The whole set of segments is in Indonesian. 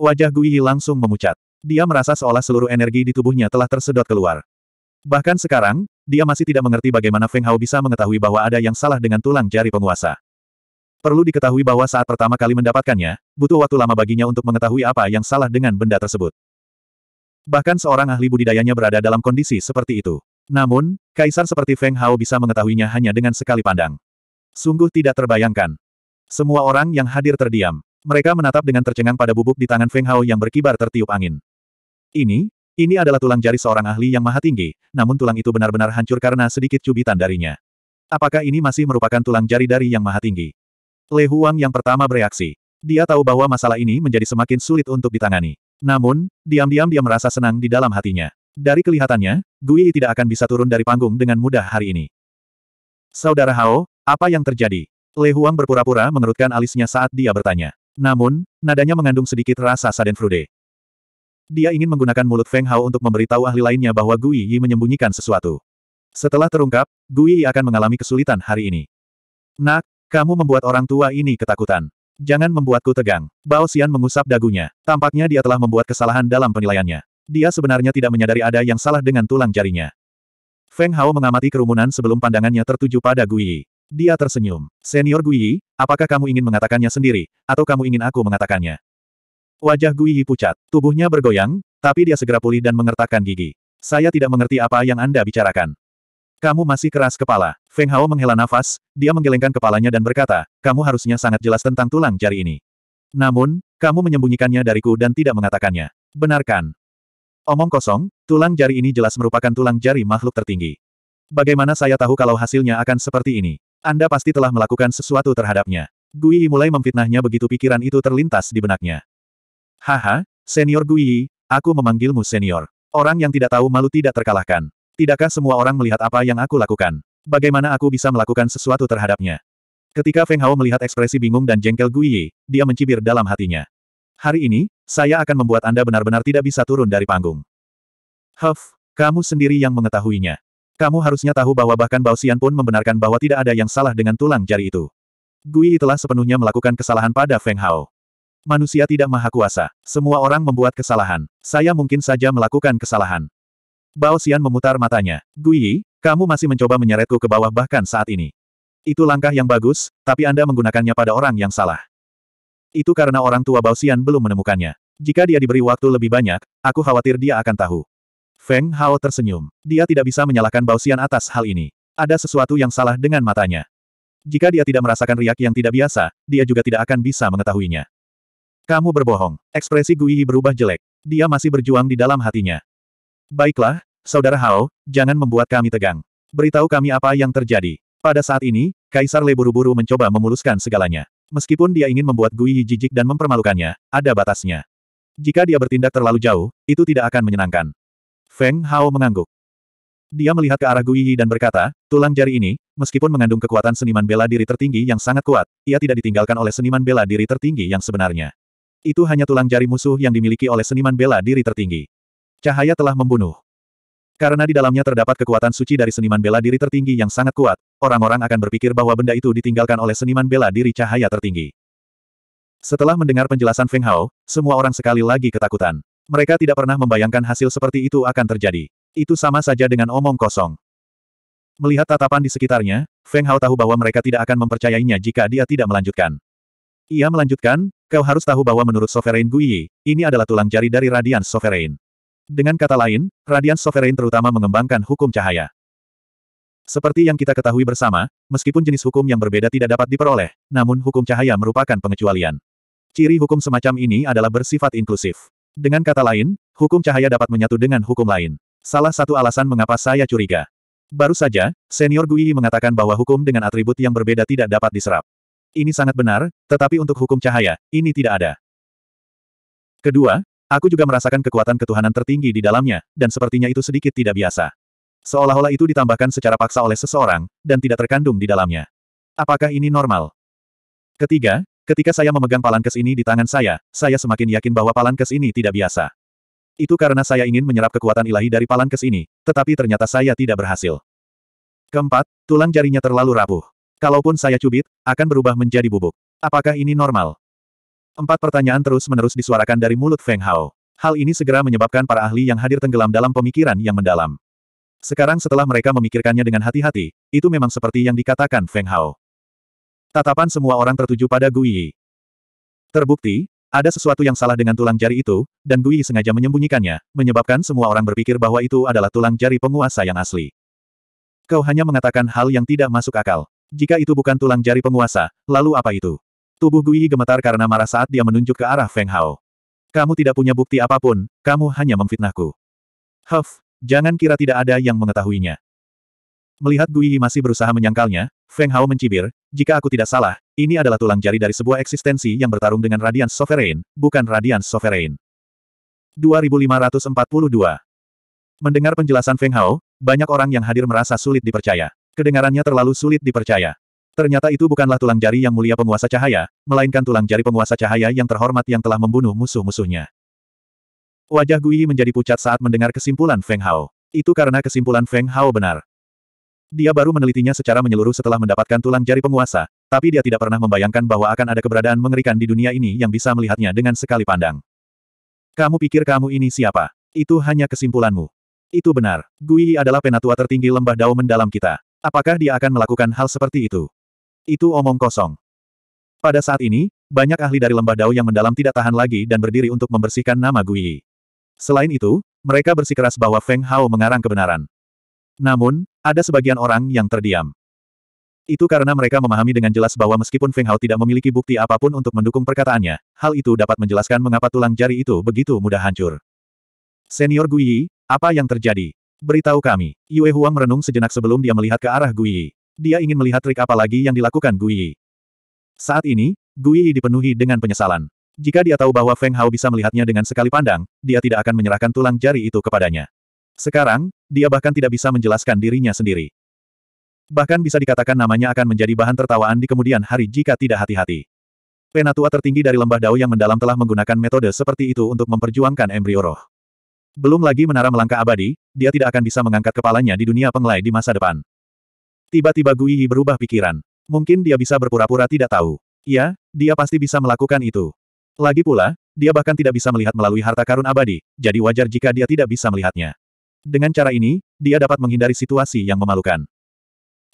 Wajah Gui langsung memucat. Dia merasa seolah seluruh energi di tubuhnya telah tersedot keluar. Bahkan sekarang, dia masih tidak mengerti bagaimana Feng Hao bisa mengetahui bahwa ada yang salah dengan tulang jari penguasa. Perlu diketahui bahwa saat pertama kali mendapatkannya, butuh waktu lama baginya untuk mengetahui apa yang salah dengan benda tersebut. Bahkan seorang ahli budidayanya berada dalam kondisi seperti itu. Namun, kaisar seperti Feng Hao bisa mengetahuinya hanya dengan sekali pandang. Sungguh tidak terbayangkan. Semua orang yang hadir terdiam. Mereka menatap dengan tercengang pada bubuk di tangan Feng Hao yang berkibar tertiup angin. Ini, ini adalah tulang jari seorang ahli yang maha tinggi, namun tulang itu benar-benar hancur karena sedikit cubitan darinya. Apakah ini masih merupakan tulang jari dari yang maha tinggi? Le Huang yang pertama bereaksi. Dia tahu bahwa masalah ini menjadi semakin sulit untuk ditangani. Namun, diam-diam dia merasa senang di dalam hatinya. Dari kelihatannya, Gui tidak akan bisa turun dari panggung dengan mudah hari ini. Saudara Hao, apa yang terjadi? Le Huang berpura-pura mengerutkan alisnya saat dia bertanya. Namun, nadanya mengandung sedikit rasa saden frude. Dia ingin menggunakan mulut Feng Hao untuk memberitahu ahli lainnya bahwa Gui Yi menyembunyikan sesuatu. Setelah terungkap, Gui Yi akan mengalami kesulitan hari ini. Nak, kamu membuat orang tua ini ketakutan. Jangan membuatku tegang. Bao Xian mengusap dagunya. Tampaknya dia telah membuat kesalahan dalam penilaiannya. Dia sebenarnya tidak menyadari ada yang salah dengan tulang jarinya. Feng Hao mengamati kerumunan sebelum pandangannya tertuju pada Gui Yi. Dia tersenyum. Senior Guiyi, apakah kamu ingin mengatakannya sendiri, atau kamu ingin aku mengatakannya? Wajah Guiyi pucat. Tubuhnya bergoyang, tapi dia segera pulih dan mengertakkan gigi. Saya tidak mengerti apa yang Anda bicarakan. Kamu masih keras kepala. Feng Hao menghela nafas, dia menggelengkan kepalanya dan berkata, kamu harusnya sangat jelas tentang tulang jari ini. Namun, kamu menyembunyikannya dariku dan tidak mengatakannya. Benarkan. Omong kosong, tulang jari ini jelas merupakan tulang jari makhluk tertinggi. Bagaimana saya tahu kalau hasilnya akan seperti ini? Anda pasti telah melakukan sesuatu terhadapnya. Gui mulai memfitnahnya begitu pikiran itu terlintas di benaknya. Haha, senior Gui, aku memanggilmu senior. Orang yang tidak tahu malu tidak terkalahkan. Tidakkah semua orang melihat apa yang aku lakukan? Bagaimana aku bisa melakukan sesuatu terhadapnya? Ketika Feng Hao melihat ekspresi bingung dan jengkel Gui, dia mencibir dalam hatinya. Hari ini, saya akan membuat Anda benar-benar tidak bisa turun dari panggung. Huff, kamu sendiri yang mengetahuinya. Kamu harusnya tahu bahwa bahkan Bao Xian pun membenarkan bahwa tidak ada yang salah dengan tulang jari itu. Gui telah sepenuhnya melakukan kesalahan pada Feng Hao. Manusia tidak maha kuasa. Semua orang membuat kesalahan. Saya mungkin saja melakukan kesalahan. Bao Xian memutar matanya. Gui, kamu masih mencoba menyeretku ke bawah bahkan saat ini. Itu langkah yang bagus, tapi Anda menggunakannya pada orang yang salah. Itu karena orang tua Bao Xian belum menemukannya. Jika dia diberi waktu lebih banyak, aku khawatir dia akan tahu. Feng Hao tersenyum. Dia tidak bisa menyalahkan Baoxian atas hal ini. Ada sesuatu yang salah dengan matanya. Jika dia tidak merasakan riak yang tidak biasa, dia juga tidak akan bisa mengetahuinya. Kamu berbohong. Ekspresi Gui berubah jelek. Dia masih berjuang di dalam hatinya. Baiklah, Saudara Hao, jangan membuat kami tegang. Beritahu kami apa yang terjadi. Pada saat ini, Kaisar Le buru-buru mencoba memuluskan segalanya. Meskipun dia ingin membuat Gui jijik dan mempermalukannya, ada batasnya. Jika dia bertindak terlalu jauh, itu tidak akan menyenangkan. Feng Hao mengangguk. Dia melihat ke arah Gui Yi dan berkata, tulang jari ini, meskipun mengandung kekuatan seniman bela diri tertinggi yang sangat kuat, ia tidak ditinggalkan oleh seniman bela diri tertinggi yang sebenarnya. Itu hanya tulang jari musuh yang dimiliki oleh seniman bela diri tertinggi. Cahaya telah membunuh. Karena di dalamnya terdapat kekuatan suci dari seniman bela diri tertinggi yang sangat kuat, orang-orang akan berpikir bahwa benda itu ditinggalkan oleh seniman bela diri cahaya tertinggi. Setelah mendengar penjelasan Feng Hao, semua orang sekali lagi ketakutan. Mereka tidak pernah membayangkan hasil seperti itu akan terjadi. Itu sama saja dengan omong kosong. Melihat tatapan di sekitarnya, Feng Hao tahu bahwa mereka tidak akan mempercayainya jika dia tidak melanjutkan. Ia melanjutkan, kau harus tahu bahwa menurut Sovereign Guiyi, ini adalah tulang jari dari Radiance Sovereign. Dengan kata lain, Radiance Sovereign terutama mengembangkan hukum cahaya. Seperti yang kita ketahui bersama, meskipun jenis hukum yang berbeda tidak dapat diperoleh, namun hukum cahaya merupakan pengecualian. Ciri hukum semacam ini adalah bersifat inklusif. Dengan kata lain, hukum cahaya dapat menyatu dengan hukum lain. Salah satu alasan mengapa saya curiga. Baru saja, senior Gui mengatakan bahwa hukum dengan atribut yang berbeda tidak dapat diserap. Ini sangat benar, tetapi untuk hukum cahaya, ini tidak ada. Kedua, aku juga merasakan kekuatan ketuhanan tertinggi di dalamnya, dan sepertinya itu sedikit tidak biasa. Seolah-olah itu ditambahkan secara paksa oleh seseorang, dan tidak terkandung di dalamnya. Apakah ini normal? Ketiga, Ketika saya memegang palankes ini di tangan saya, saya semakin yakin bahwa palankes ini tidak biasa. Itu karena saya ingin menyerap kekuatan ilahi dari palankes ini, tetapi ternyata saya tidak berhasil. Keempat, tulang jarinya terlalu rapuh. Kalaupun saya cubit, akan berubah menjadi bubuk. Apakah ini normal? Empat pertanyaan terus-menerus disuarakan dari mulut Feng Hao. Hal ini segera menyebabkan para ahli yang hadir tenggelam dalam pemikiran yang mendalam. Sekarang setelah mereka memikirkannya dengan hati-hati, itu memang seperti yang dikatakan Feng Hao. Tatapan semua orang tertuju pada Gui Terbukti, ada sesuatu yang salah dengan tulang jari itu, dan Gui sengaja menyembunyikannya, menyebabkan semua orang berpikir bahwa itu adalah tulang jari penguasa yang asli. Kau hanya mengatakan hal yang tidak masuk akal. Jika itu bukan tulang jari penguasa, lalu apa itu? Tubuh Gui gemetar karena marah saat dia menunjuk ke arah Feng Hao. Kamu tidak punya bukti apapun, kamu hanya memfitnahku. Huff, jangan kira tidak ada yang mengetahuinya. Melihat Gui Yi masih berusaha menyangkalnya, Feng Hao mencibir, jika aku tidak salah, ini adalah tulang jari dari sebuah eksistensi yang bertarung dengan Radiance Sovereign, bukan Radiance Sovereign. 2542 Mendengar penjelasan Feng Hao, banyak orang yang hadir merasa sulit dipercaya. Kedengarannya terlalu sulit dipercaya. Ternyata itu bukanlah tulang jari yang mulia penguasa cahaya, melainkan tulang jari penguasa cahaya yang terhormat yang telah membunuh musuh-musuhnya. Wajah Gui menjadi pucat saat mendengar kesimpulan Feng Hao. Itu karena kesimpulan Feng Hao benar. Dia baru menelitinya secara menyeluruh setelah mendapatkan tulang jari penguasa, tapi dia tidak pernah membayangkan bahwa akan ada keberadaan mengerikan di dunia ini yang bisa melihatnya dengan sekali pandang. Kamu pikir kamu ini siapa? Itu hanya kesimpulanmu. Itu benar. Gui adalah penatua tertinggi lembah dao mendalam kita. Apakah dia akan melakukan hal seperti itu? Itu omong kosong. Pada saat ini, banyak ahli dari lembah dao yang mendalam tidak tahan lagi dan berdiri untuk membersihkan nama Gui. Selain itu, mereka bersikeras bahwa Feng Hao mengarang kebenaran. Namun, ada sebagian orang yang terdiam. Itu karena mereka memahami dengan jelas bahwa meskipun Feng Hao tidak memiliki bukti apapun untuk mendukung perkataannya, hal itu dapat menjelaskan mengapa tulang jari itu begitu mudah hancur. Senior Guiyi, apa yang terjadi? Beritahu kami. Yue Huang merenung sejenak sebelum dia melihat ke arah Guiyi. Dia ingin melihat trik apa lagi yang dilakukan Guiyi. Saat ini, Guiyi dipenuhi dengan penyesalan. Jika dia tahu bahwa Feng Hao bisa melihatnya dengan sekali pandang, dia tidak akan menyerahkan tulang jari itu kepadanya. Sekarang, dia bahkan tidak bisa menjelaskan dirinya sendiri. Bahkan bisa dikatakan namanya akan menjadi bahan tertawaan di kemudian hari jika tidak hati-hati. Penatua tertinggi dari lembah Dao yang mendalam telah menggunakan metode seperti itu untuk memperjuangkan embrio roh. Belum lagi menara melangkah abadi, dia tidak akan bisa mengangkat kepalanya di dunia penglai di masa depan. Tiba-tiba Gui Yi berubah pikiran. Mungkin dia bisa berpura-pura tidak tahu. Ya, dia pasti bisa melakukan itu. Lagi pula, dia bahkan tidak bisa melihat melalui harta karun abadi, jadi wajar jika dia tidak bisa melihatnya. Dengan cara ini, dia dapat menghindari situasi yang memalukan.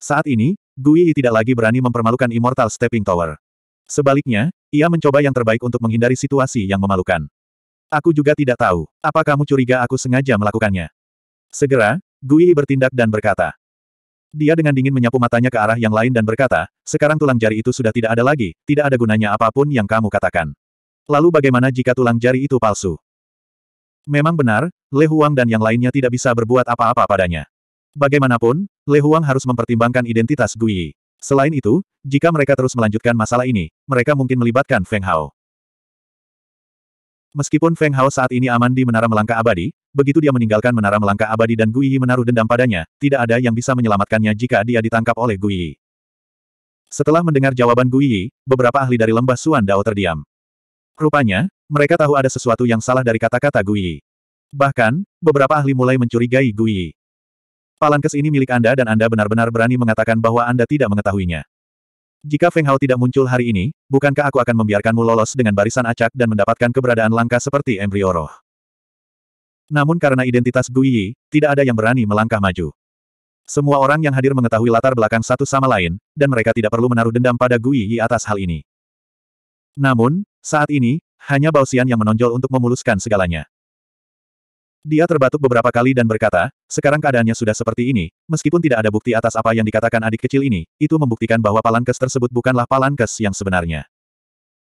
Saat ini, Gui tidak lagi berani mempermalukan Immortal Stepping Tower. Sebaliknya, ia mencoba yang terbaik untuk menghindari situasi yang memalukan. Aku juga tidak tahu, apa kamu curiga aku sengaja melakukannya? Segera, Gui bertindak dan berkata. Dia dengan dingin menyapu matanya ke arah yang lain dan berkata, sekarang tulang jari itu sudah tidak ada lagi, tidak ada gunanya apapun yang kamu katakan. Lalu bagaimana jika tulang jari itu palsu? Memang benar, Le Huang dan yang lainnya tidak bisa berbuat apa-apa padanya. Bagaimanapun, Le Huang harus mempertimbangkan identitas Gui. Selain itu, jika mereka terus melanjutkan masalah ini, mereka mungkin melibatkan Feng Hao. Meskipun Feng Hao saat ini aman di Menara Melangka Abadi, begitu dia meninggalkan Menara Melangka Abadi dan Gui menaruh dendam padanya, tidak ada yang bisa menyelamatkannya jika dia ditangkap oleh Gui. Setelah mendengar jawaban Gui, beberapa ahli dari lembah Suan Dao terdiam. Rupanya, mereka tahu ada sesuatu yang salah dari kata-kata Guiyi. Bahkan, beberapa ahli mulai mencurigai Guiyi. Palankes ini milik Anda dan Anda benar-benar berani mengatakan bahwa Anda tidak mengetahuinya. Jika Feng Hao tidak muncul hari ini, bukankah aku akan membiarkanmu lolos dengan barisan acak dan mendapatkan keberadaan langka seperti Embrio Roh? Namun karena identitas Guiyi, tidak ada yang berani melangkah maju. Semua orang yang hadir mengetahui latar belakang satu sama lain, dan mereka tidak perlu menaruh dendam pada Gui Yi atas hal ini. Namun, saat ini, hanya Baoxian yang menonjol untuk memuluskan segalanya. Dia terbatuk beberapa kali dan berkata, sekarang keadaannya sudah seperti ini, meskipun tidak ada bukti atas apa yang dikatakan adik kecil ini, itu membuktikan bahwa Palankes tersebut bukanlah Palankes yang sebenarnya.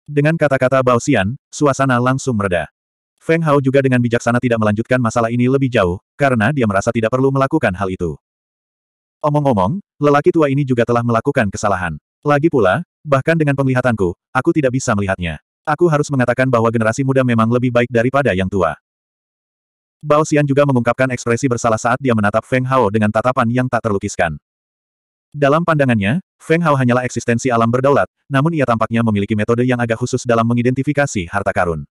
Dengan kata-kata Xian, suasana langsung mereda. Feng Hao juga dengan bijaksana tidak melanjutkan masalah ini lebih jauh, karena dia merasa tidak perlu melakukan hal itu. Omong-omong, lelaki tua ini juga telah melakukan kesalahan. Lagi pula, bahkan dengan penglihatanku, aku tidak bisa melihatnya. Aku harus mengatakan bahwa generasi muda memang lebih baik daripada yang tua. Bao Xian juga mengungkapkan ekspresi bersalah saat dia menatap Feng Hao dengan tatapan yang tak terlukiskan. Dalam pandangannya, Feng Hao hanyalah eksistensi alam berdaulat, namun ia tampaknya memiliki metode yang agak khusus dalam mengidentifikasi harta karun.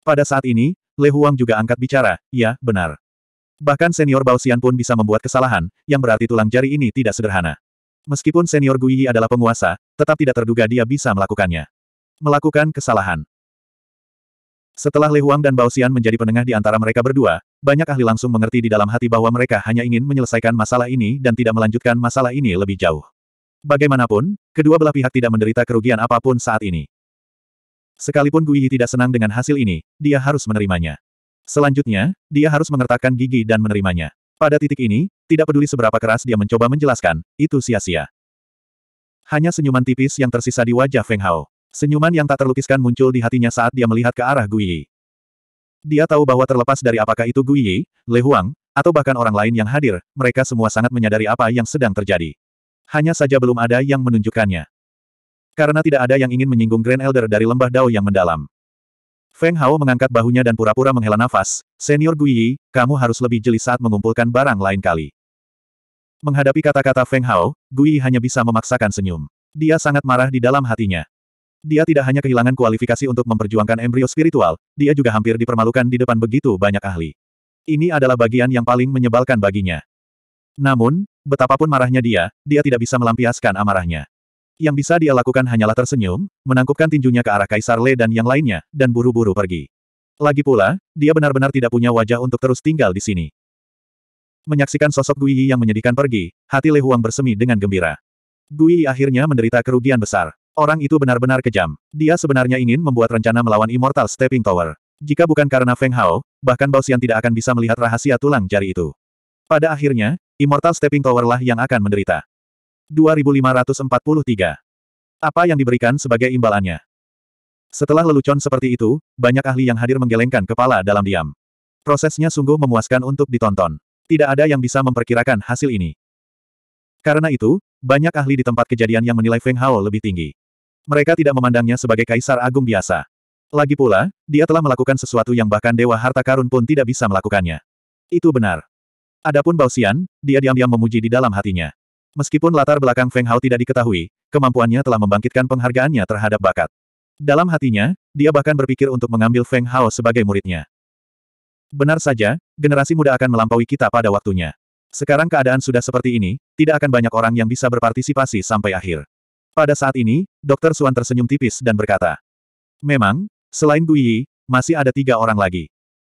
Pada saat ini, Le Huang juga angkat bicara, ya, benar. Bahkan senior Bao Xian pun bisa membuat kesalahan, yang berarti tulang jari ini tidak sederhana. Meskipun senior Gui Yi adalah penguasa, tetap tidak terduga dia bisa melakukannya melakukan kesalahan. Setelah Li Huang dan Bao Xian menjadi penengah di antara mereka berdua, banyak ahli langsung mengerti di dalam hati bahwa mereka hanya ingin menyelesaikan masalah ini dan tidak melanjutkan masalah ini lebih jauh. Bagaimanapun, kedua belah pihak tidak menderita kerugian apapun saat ini. Sekalipun Gui Yi tidak senang dengan hasil ini, dia harus menerimanya. Selanjutnya, dia harus mengertakkan gigi dan menerimanya. Pada titik ini, tidak peduli seberapa keras dia mencoba menjelaskan, itu sia-sia. Hanya senyuman tipis yang tersisa di wajah Feng Hao. Senyuman yang tak terlukiskan muncul di hatinya saat dia melihat ke arah Gui Dia tahu bahwa terlepas dari apakah itu Gui Le Huang, atau bahkan orang lain yang hadir, mereka semua sangat menyadari apa yang sedang terjadi. Hanya saja belum ada yang menunjukkannya. Karena tidak ada yang ingin menyinggung Grand Elder dari lembah Dao yang mendalam. Feng Hao mengangkat bahunya dan pura-pura menghela nafas, Senior Gui kamu harus lebih jeli saat mengumpulkan barang lain kali. Menghadapi kata-kata Feng Hao, Gui hanya bisa memaksakan senyum. Dia sangat marah di dalam hatinya. Dia tidak hanya kehilangan kualifikasi untuk memperjuangkan embrio spiritual, dia juga hampir dipermalukan di depan begitu banyak ahli. Ini adalah bagian yang paling menyebalkan baginya. Namun, betapapun marahnya dia, dia tidak bisa melampiaskan amarahnya. Yang bisa dia lakukan hanyalah tersenyum, menangkupkan tinjunya ke arah Kaisar Le dan yang lainnya, dan buru-buru pergi. Lagi pula, dia benar-benar tidak punya wajah untuk terus tinggal di sini. Menyaksikan sosok Gui Yi yang menyedihkan pergi, hati Le Huang bersemi dengan gembira. Gui Yi akhirnya menderita kerugian besar. Orang itu benar-benar kejam. Dia sebenarnya ingin membuat rencana melawan Immortal Stepping Tower. Jika bukan karena Feng Hao, bahkan Baosian tidak akan bisa melihat rahasia tulang jari itu. Pada akhirnya, Immortal Stepping Tower lah yang akan menderita. 2543. Apa yang diberikan sebagai imbalannya? Setelah lelucon seperti itu, banyak ahli yang hadir menggelengkan kepala dalam diam. Prosesnya sungguh memuaskan untuk ditonton. Tidak ada yang bisa memperkirakan hasil ini. Karena itu, banyak ahli di tempat kejadian yang menilai Feng Hao lebih tinggi. Mereka tidak memandangnya sebagai kaisar agung biasa. Lagi pula, dia telah melakukan sesuatu yang bahkan Dewa Harta Karun pun tidak bisa melakukannya. Itu benar. Adapun Baoxian, dia diam-diam memuji di dalam hatinya. Meskipun latar belakang Feng Hao tidak diketahui, kemampuannya telah membangkitkan penghargaannya terhadap bakat. Dalam hatinya, dia bahkan berpikir untuk mengambil Feng Hao sebagai muridnya. Benar saja, generasi muda akan melampaui kita pada waktunya. Sekarang keadaan sudah seperti ini, tidak akan banyak orang yang bisa berpartisipasi sampai akhir. Pada saat ini, Dokter Suan tersenyum tipis dan berkata. Memang, selain Guiyi, masih ada tiga orang lagi.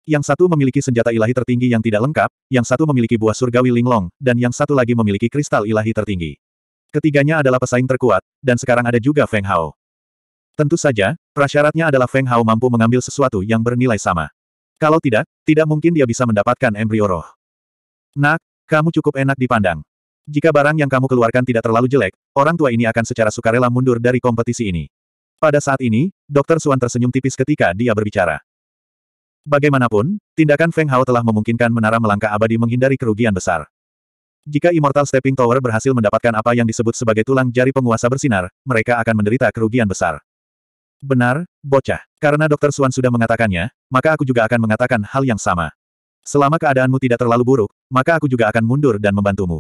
Yang satu memiliki senjata ilahi tertinggi yang tidak lengkap, yang satu memiliki buah surgawi linglong, dan yang satu lagi memiliki kristal ilahi tertinggi. Ketiganya adalah pesaing terkuat, dan sekarang ada juga Feng Hao. Tentu saja, prasyaratnya adalah Feng Hao mampu mengambil sesuatu yang bernilai sama. Kalau tidak, tidak mungkin dia bisa mendapatkan embrio roh. Nak, kamu cukup enak dipandang. Jika barang yang kamu keluarkan tidak terlalu jelek, orang tua ini akan secara sukarela mundur dari kompetisi ini. Pada saat ini, Dr. Suan tersenyum tipis ketika dia berbicara. Bagaimanapun, tindakan Feng Hao telah memungkinkan menara melangkah abadi menghindari kerugian besar. Jika Immortal Stepping Tower berhasil mendapatkan apa yang disebut sebagai tulang jari penguasa bersinar, mereka akan menderita kerugian besar. Benar, bocah. Karena Dr. Suan sudah mengatakannya, maka aku juga akan mengatakan hal yang sama. Selama keadaanmu tidak terlalu buruk, maka aku juga akan mundur dan membantumu.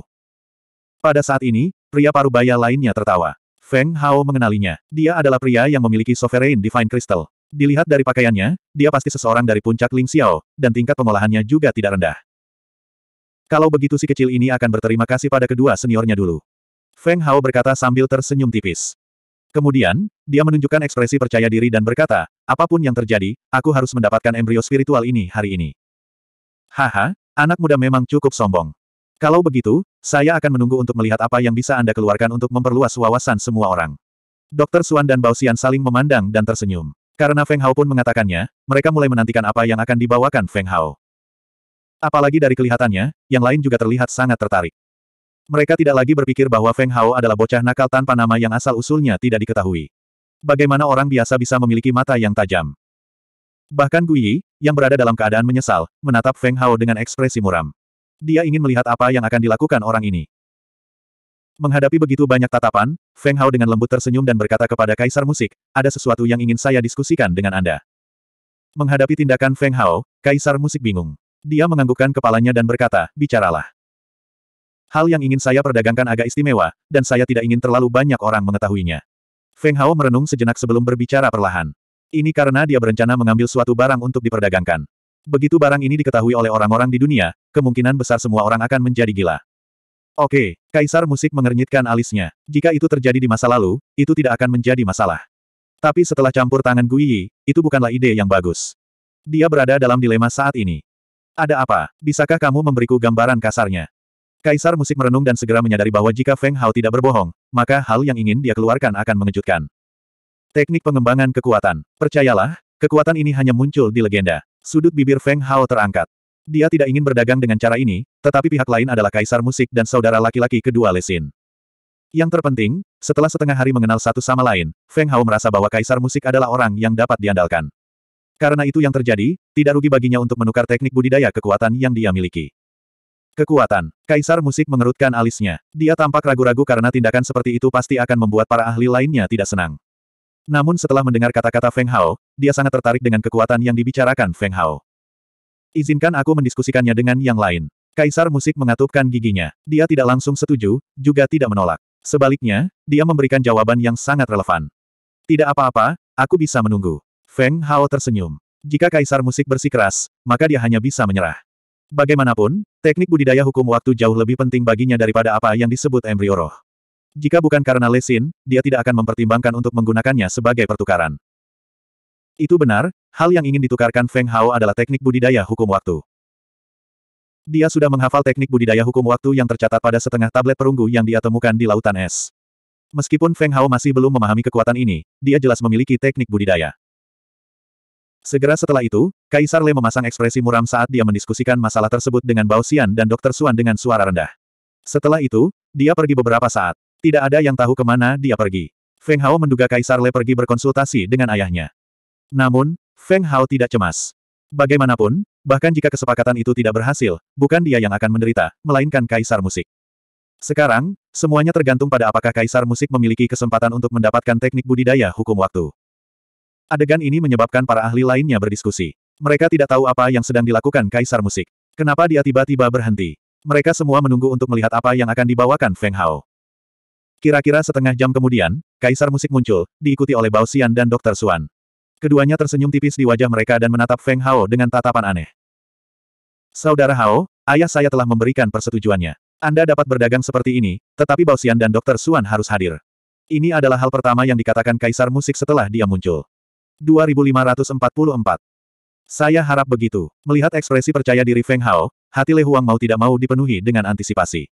Pada saat ini, pria parubaya lainnya tertawa. Feng Hao mengenalinya. Dia adalah pria yang memiliki Sovereign Divine Crystal. Dilihat dari pakaiannya, dia pasti seseorang dari puncak Ling Xiao, dan tingkat pengolahannya juga tidak rendah. Kalau begitu si kecil ini akan berterima kasih pada kedua seniornya dulu. Feng Hao berkata sambil tersenyum tipis. Kemudian, dia menunjukkan ekspresi percaya diri dan berkata, apapun yang terjadi, aku harus mendapatkan embrio spiritual ini hari ini. Haha, anak muda memang cukup sombong. Kalau begitu, saya akan menunggu untuk melihat apa yang bisa Anda keluarkan untuk memperluas wawasan semua orang. Dokter Suan dan Bao Xian saling memandang dan tersenyum. Karena Feng Hao pun mengatakannya, mereka mulai menantikan apa yang akan dibawakan Feng Hao. Apalagi dari kelihatannya, yang lain juga terlihat sangat tertarik. Mereka tidak lagi berpikir bahwa Feng Hao adalah bocah nakal tanpa nama yang asal-usulnya tidak diketahui. Bagaimana orang biasa bisa memiliki mata yang tajam? Bahkan Guyi, yang berada dalam keadaan menyesal, menatap Feng Hao dengan ekspresi muram. Dia ingin melihat apa yang akan dilakukan orang ini. Menghadapi begitu banyak tatapan, Feng Hao dengan lembut tersenyum dan berkata kepada Kaisar Musik, ada sesuatu yang ingin saya diskusikan dengan Anda. Menghadapi tindakan Feng Hao, Kaisar Musik bingung. Dia menganggukkan kepalanya dan berkata, bicaralah. Hal yang ingin saya perdagangkan agak istimewa, dan saya tidak ingin terlalu banyak orang mengetahuinya. Feng Hao merenung sejenak sebelum berbicara perlahan. Ini karena dia berencana mengambil suatu barang untuk diperdagangkan. Begitu barang ini diketahui oleh orang-orang di dunia, kemungkinan besar semua orang akan menjadi gila. Oke, Kaisar Musik mengernyitkan alisnya. Jika itu terjadi di masa lalu, itu tidak akan menjadi masalah. Tapi setelah campur tangan Gui itu bukanlah ide yang bagus. Dia berada dalam dilema saat ini. Ada apa? Bisakah kamu memberiku gambaran kasarnya? Kaisar Musik merenung dan segera menyadari bahwa jika Feng Hao tidak berbohong, maka hal yang ingin dia keluarkan akan mengejutkan. Teknik pengembangan kekuatan. Percayalah, kekuatan ini hanya muncul di legenda. Sudut bibir Feng Hao terangkat. Dia tidak ingin berdagang dengan cara ini, tetapi pihak lain adalah kaisar musik dan saudara laki-laki kedua Lesin. Yang terpenting, setelah setengah hari mengenal satu sama lain, Feng Hao merasa bahwa kaisar musik adalah orang yang dapat diandalkan. Karena itu yang terjadi, tidak rugi baginya untuk menukar teknik budidaya kekuatan yang dia miliki. Kekuatan. Kaisar musik mengerutkan alisnya. Dia tampak ragu-ragu karena tindakan seperti itu pasti akan membuat para ahli lainnya tidak senang. Namun setelah mendengar kata-kata Feng Hao, dia sangat tertarik dengan kekuatan yang dibicarakan Feng Hao. Izinkan aku mendiskusikannya dengan yang lain. Kaisar musik mengatupkan giginya. Dia tidak langsung setuju, juga tidak menolak. Sebaliknya, dia memberikan jawaban yang sangat relevan. Tidak apa-apa, aku bisa menunggu. Feng Hao tersenyum. Jika kaisar musik bersikeras, maka dia hanya bisa menyerah. Bagaimanapun, teknik budidaya hukum waktu jauh lebih penting baginya daripada apa yang disebut embrio Jika bukan karena lesin, dia tidak akan mempertimbangkan untuk menggunakannya sebagai pertukaran. Itu benar, hal yang ingin ditukarkan Feng Hao adalah teknik budidaya hukum waktu. Dia sudah menghafal teknik budidaya hukum waktu yang tercatat pada setengah tablet perunggu yang dia temukan di lautan es. Meskipun Feng Hao masih belum memahami kekuatan ini, dia jelas memiliki teknik budidaya. Segera setelah itu, Kaisar Le memasang ekspresi muram saat dia mendiskusikan masalah tersebut dengan Bao Xian dan Dr. Suan dengan suara rendah. Setelah itu, dia pergi beberapa saat. Tidak ada yang tahu kemana dia pergi. Feng Hao menduga Kaisar Le pergi berkonsultasi dengan ayahnya. Namun, Feng Hao tidak cemas. Bagaimanapun, bahkan jika kesepakatan itu tidak berhasil, bukan dia yang akan menderita, melainkan Kaisar Musik. Sekarang, semuanya tergantung pada apakah Kaisar Musik memiliki kesempatan untuk mendapatkan teknik budidaya hukum waktu. Adegan ini menyebabkan para ahli lainnya berdiskusi. Mereka tidak tahu apa yang sedang dilakukan Kaisar Musik. Kenapa dia tiba-tiba berhenti? Mereka semua menunggu untuk melihat apa yang akan dibawakan Feng Hao. Kira-kira setengah jam kemudian, Kaisar Musik muncul, diikuti oleh Bao Xian dan Dr. Suan. Keduanya tersenyum tipis di wajah mereka dan menatap Feng Hao dengan tatapan aneh. Saudara Hao, ayah saya telah memberikan persetujuannya. Anda dapat berdagang seperti ini, tetapi Baoxian dan Dokter Suan harus hadir. Ini adalah hal pertama yang dikatakan Kaisar Musik setelah dia muncul. 2544 Saya harap begitu. Melihat ekspresi percaya diri Feng Hao, hati Le Huang mau tidak mau dipenuhi dengan antisipasi.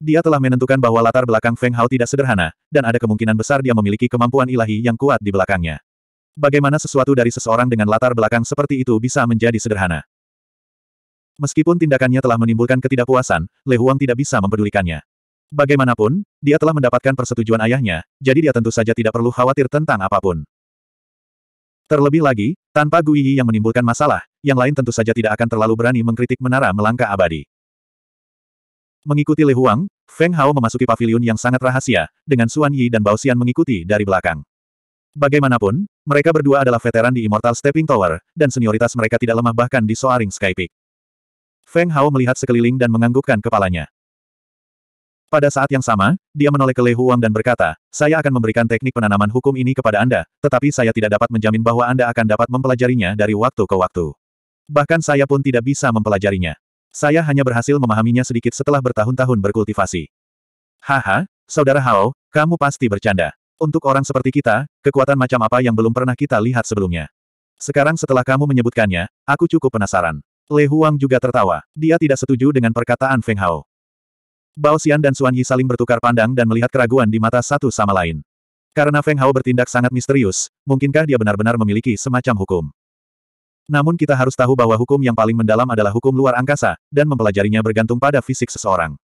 Dia telah menentukan bahwa latar belakang Feng Hao tidak sederhana, dan ada kemungkinan besar dia memiliki kemampuan ilahi yang kuat di belakangnya. Bagaimana sesuatu dari seseorang dengan latar belakang seperti itu bisa menjadi sederhana? Meskipun tindakannya telah menimbulkan ketidakpuasan, Le Huang tidak bisa mempedulikannya. Bagaimanapun, dia telah mendapatkan persetujuan ayahnya, jadi dia tentu saja tidak perlu khawatir tentang apapun. Terlebih lagi, tanpa Gu Yi yang menimbulkan masalah, yang lain tentu saja tidak akan terlalu berani mengkritik menara melangkah abadi. Mengikuti Le Huang, Feng Hao memasuki paviliun yang sangat rahasia, dengan Suan Yi dan Bao Xian mengikuti dari belakang. Bagaimanapun, mereka berdua adalah veteran di Immortal Stepping Tower, dan senioritas mereka tidak lemah bahkan di Soaring Sky Peak. Feng Hao melihat sekeliling dan menganggukkan kepalanya. Pada saat yang sama, dia menoleh ke Le Huang dan berkata, saya akan memberikan teknik penanaman hukum ini kepada Anda, tetapi saya tidak dapat menjamin bahwa Anda akan dapat mempelajarinya dari waktu ke waktu. Bahkan saya pun tidak bisa mempelajarinya. Saya hanya berhasil memahaminya sedikit setelah bertahun-tahun berkultivasi. Haha, Saudara Hao, kamu pasti bercanda. Untuk orang seperti kita, kekuatan macam apa yang belum pernah kita lihat sebelumnya. Sekarang setelah kamu menyebutkannya, aku cukup penasaran. Le Huang juga tertawa. Dia tidak setuju dengan perkataan Feng Hao. Bao Xian dan Xuan Yi saling bertukar pandang dan melihat keraguan di mata satu sama lain. Karena Feng Hao bertindak sangat misterius, mungkinkah dia benar-benar memiliki semacam hukum? Namun kita harus tahu bahwa hukum yang paling mendalam adalah hukum luar angkasa, dan mempelajarinya bergantung pada fisik seseorang.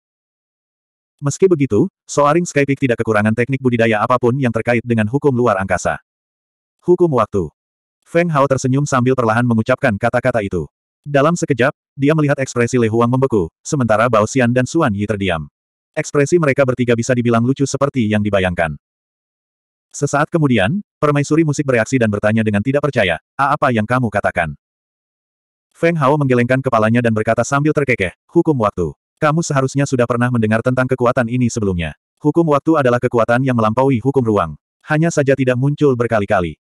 Meski begitu, Soaring Skypeak tidak kekurangan teknik budidaya apapun yang terkait dengan hukum luar angkasa. Hukum waktu. Feng Hao tersenyum sambil perlahan mengucapkan kata-kata itu. Dalam sekejap, dia melihat ekspresi Le Huang membeku, sementara Bao Xian dan Xuan Yi terdiam. Ekspresi mereka bertiga bisa dibilang lucu seperti yang dibayangkan. Sesaat kemudian, permaisuri musik bereaksi dan bertanya dengan tidak percaya, A apa yang kamu katakan? Feng Hao menggelengkan kepalanya dan berkata sambil terkekeh, hukum waktu. Kamu seharusnya sudah pernah mendengar tentang kekuatan ini sebelumnya. Hukum waktu adalah kekuatan yang melampaui hukum ruang. Hanya saja tidak muncul berkali-kali.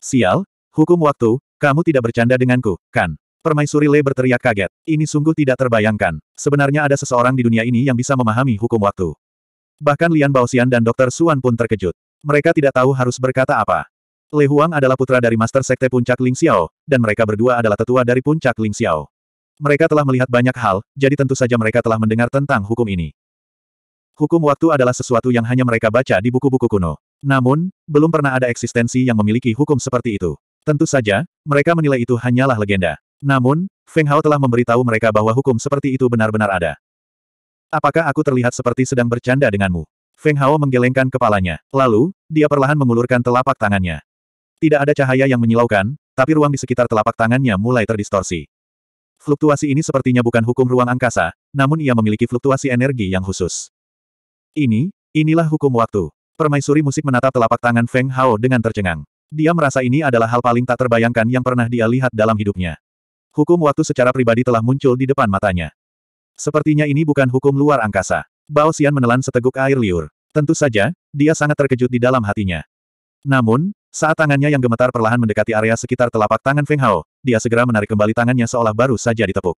Sial, hukum waktu, kamu tidak bercanda denganku, kan? Permaisuri Le berteriak kaget. Ini sungguh tidak terbayangkan. Sebenarnya ada seseorang di dunia ini yang bisa memahami hukum waktu. Bahkan Lian Baosian dan Dr. Suan pun terkejut. Mereka tidak tahu harus berkata apa. Le Huang adalah putra dari Master Sekte Puncak Ling Xiao, dan mereka berdua adalah tetua dari Puncak Ling Xiao. Mereka telah melihat banyak hal, jadi tentu saja mereka telah mendengar tentang hukum ini. Hukum waktu adalah sesuatu yang hanya mereka baca di buku-buku kuno. Namun, belum pernah ada eksistensi yang memiliki hukum seperti itu. Tentu saja, mereka menilai itu hanyalah legenda. Namun, Feng Hao telah memberitahu mereka bahwa hukum seperti itu benar-benar ada. Apakah aku terlihat seperti sedang bercanda denganmu? Feng Hao menggelengkan kepalanya. Lalu, dia perlahan mengulurkan telapak tangannya. Tidak ada cahaya yang menyilaukan, tapi ruang di sekitar telapak tangannya mulai terdistorsi. Fluktuasi ini sepertinya bukan hukum ruang angkasa, namun ia memiliki fluktuasi energi yang khusus. Ini, inilah hukum waktu. Permaisuri musik menatap telapak tangan Feng Hao dengan tercengang. Dia merasa ini adalah hal paling tak terbayangkan yang pernah dia lihat dalam hidupnya. Hukum waktu secara pribadi telah muncul di depan matanya. Sepertinya ini bukan hukum luar angkasa. Bao Xian menelan seteguk air liur. Tentu saja, dia sangat terkejut di dalam hatinya. Namun, saat tangannya yang gemetar perlahan mendekati area sekitar telapak tangan Feng Hao, dia segera menarik kembali tangannya seolah baru saja ditepuk.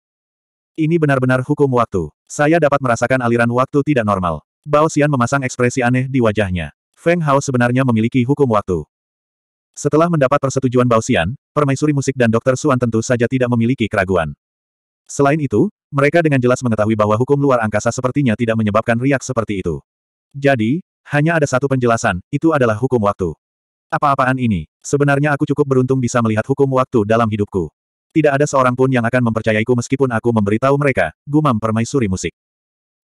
Ini benar-benar hukum waktu. Saya dapat merasakan aliran waktu tidak normal. Bao Xian memasang ekspresi aneh di wajahnya. Feng Hao sebenarnya memiliki hukum waktu. Setelah mendapat persetujuan Bao Xian, permaisuri musik dan dokter Suan tentu saja tidak memiliki keraguan. Selain itu, mereka dengan jelas mengetahui bahwa hukum luar angkasa sepertinya tidak menyebabkan riak seperti itu. Jadi, hanya ada satu penjelasan, itu adalah hukum waktu. Apa-apaan ini? Sebenarnya aku cukup beruntung bisa melihat hukum waktu dalam hidupku. Tidak ada seorang pun yang akan mempercayaiku meskipun aku memberitahu mereka, gumam permaisuri musik.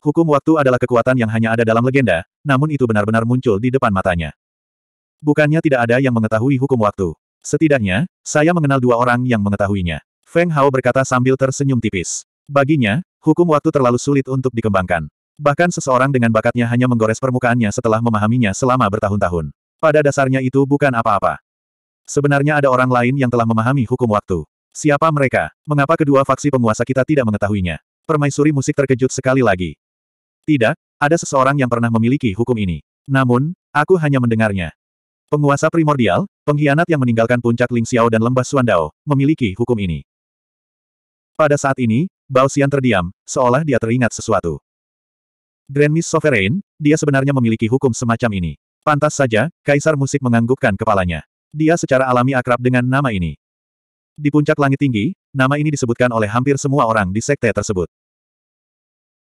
Hukum waktu adalah kekuatan yang hanya ada dalam legenda, namun itu benar-benar muncul di depan matanya. Bukannya tidak ada yang mengetahui hukum waktu. Setidaknya, saya mengenal dua orang yang mengetahuinya. Feng Hao berkata sambil tersenyum tipis. Baginya, hukum waktu terlalu sulit untuk dikembangkan. Bahkan seseorang dengan bakatnya hanya menggores permukaannya setelah memahaminya selama bertahun-tahun. Pada dasarnya itu bukan apa-apa. Sebenarnya ada orang lain yang telah memahami hukum waktu. Siapa mereka? Mengapa kedua faksi penguasa kita tidak mengetahuinya? Permaisuri musik terkejut sekali lagi. Tidak, ada seseorang yang pernah memiliki hukum ini. Namun, aku hanya mendengarnya. Penguasa primordial, pengkhianat yang meninggalkan puncak Ling Xiao dan lembah Suandao, memiliki hukum ini. Pada saat ini, Bao Xian terdiam, seolah dia teringat sesuatu. Grand Miss Sovereign, dia sebenarnya memiliki hukum semacam ini. Pantas saja, Kaisar Musik menganggukkan kepalanya. Dia secara alami akrab dengan nama ini. Di puncak langit tinggi, nama ini disebutkan oleh hampir semua orang di sekte tersebut.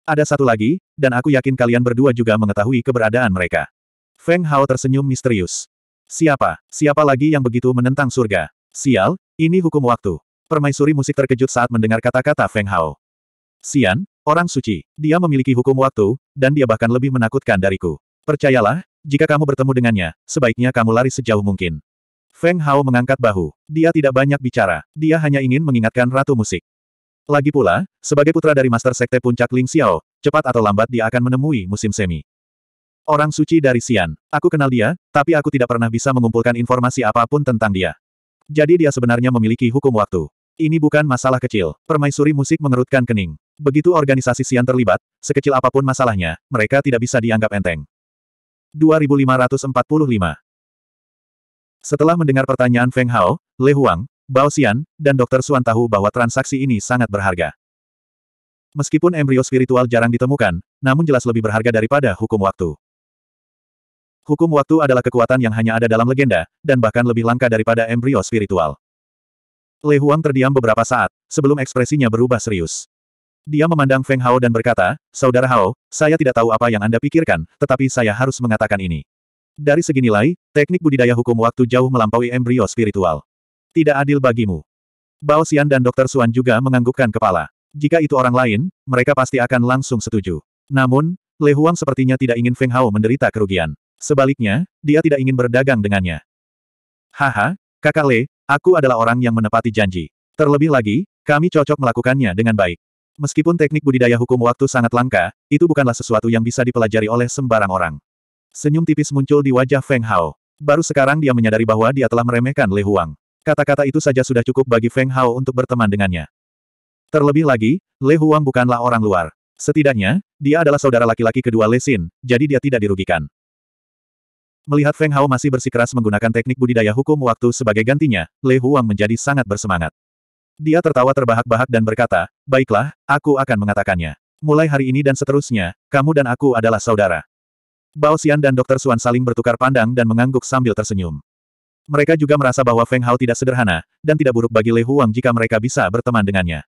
Ada satu lagi, dan aku yakin kalian berdua juga mengetahui keberadaan mereka. Feng Hao tersenyum misterius. Siapa? Siapa lagi yang begitu menentang surga? Sial, ini hukum waktu. Permaisuri musik terkejut saat mendengar kata-kata Feng Hao. Sian, orang suci. Dia memiliki hukum waktu, dan dia bahkan lebih menakutkan dariku. Percayalah, jika kamu bertemu dengannya, sebaiknya kamu lari sejauh mungkin. Feng Hao mengangkat bahu. Dia tidak banyak bicara. Dia hanya ingin mengingatkan Ratu Musik. Lagi pula, sebagai putra dari Master Sekte Puncak Ling Xiao, cepat atau lambat dia akan menemui musim semi. Orang suci dari Xian. Aku kenal dia, tapi aku tidak pernah bisa mengumpulkan informasi apapun tentang dia. Jadi dia sebenarnya memiliki hukum waktu. Ini bukan masalah kecil. Permaisuri musik mengerutkan kening. Begitu organisasi Xian terlibat, sekecil apapun masalahnya, mereka tidak bisa dianggap enteng. 2545. Setelah mendengar pertanyaan Feng Hao, Le Huang, Bao Xian, dan Dr. Suan tahu bahwa transaksi ini sangat berharga. Meskipun embrio spiritual jarang ditemukan, namun jelas lebih berharga daripada hukum waktu. Hukum waktu adalah kekuatan yang hanya ada dalam legenda, dan bahkan lebih langka daripada embrio spiritual. Le Huang terdiam beberapa saat, sebelum ekspresinya berubah serius. Dia memandang Feng Hao dan berkata, Saudara Hao, saya tidak tahu apa yang Anda pikirkan, tetapi saya harus mengatakan ini. Dari segi nilai, teknik budidaya hukum waktu jauh melampaui embrio spiritual. Tidak adil bagimu. Bao Xian dan Dr. Suan juga menganggukkan kepala. Jika itu orang lain, mereka pasti akan langsung setuju. Namun, Le Huang sepertinya tidak ingin Feng Hao menderita kerugian. Sebaliknya, dia tidak ingin berdagang dengannya. Haha, kakak Le, aku adalah orang yang menepati janji. Terlebih lagi, kami cocok melakukannya dengan baik. Meskipun teknik budidaya hukum waktu sangat langka, itu bukanlah sesuatu yang bisa dipelajari oleh sembarang orang. Senyum tipis muncul di wajah Feng Hao. Baru sekarang dia menyadari bahwa dia telah meremehkan Li Huang. Kata-kata itu saja sudah cukup bagi Feng Hao untuk berteman dengannya. Terlebih lagi, Le Huang bukanlah orang luar. Setidaknya, dia adalah saudara laki-laki kedua Le Xin, jadi dia tidak dirugikan. Melihat Feng Hao masih bersikeras menggunakan teknik budidaya hukum waktu sebagai gantinya, Le Huang menjadi sangat bersemangat. Dia tertawa terbahak-bahak dan berkata, Baiklah, aku akan mengatakannya. Mulai hari ini dan seterusnya, kamu dan aku adalah saudara. Bao Xian dan Dr. Suan saling bertukar pandang dan mengangguk sambil tersenyum. Mereka juga merasa bahwa Feng Hao tidak sederhana, dan tidak buruk bagi Lei Huang jika mereka bisa berteman dengannya.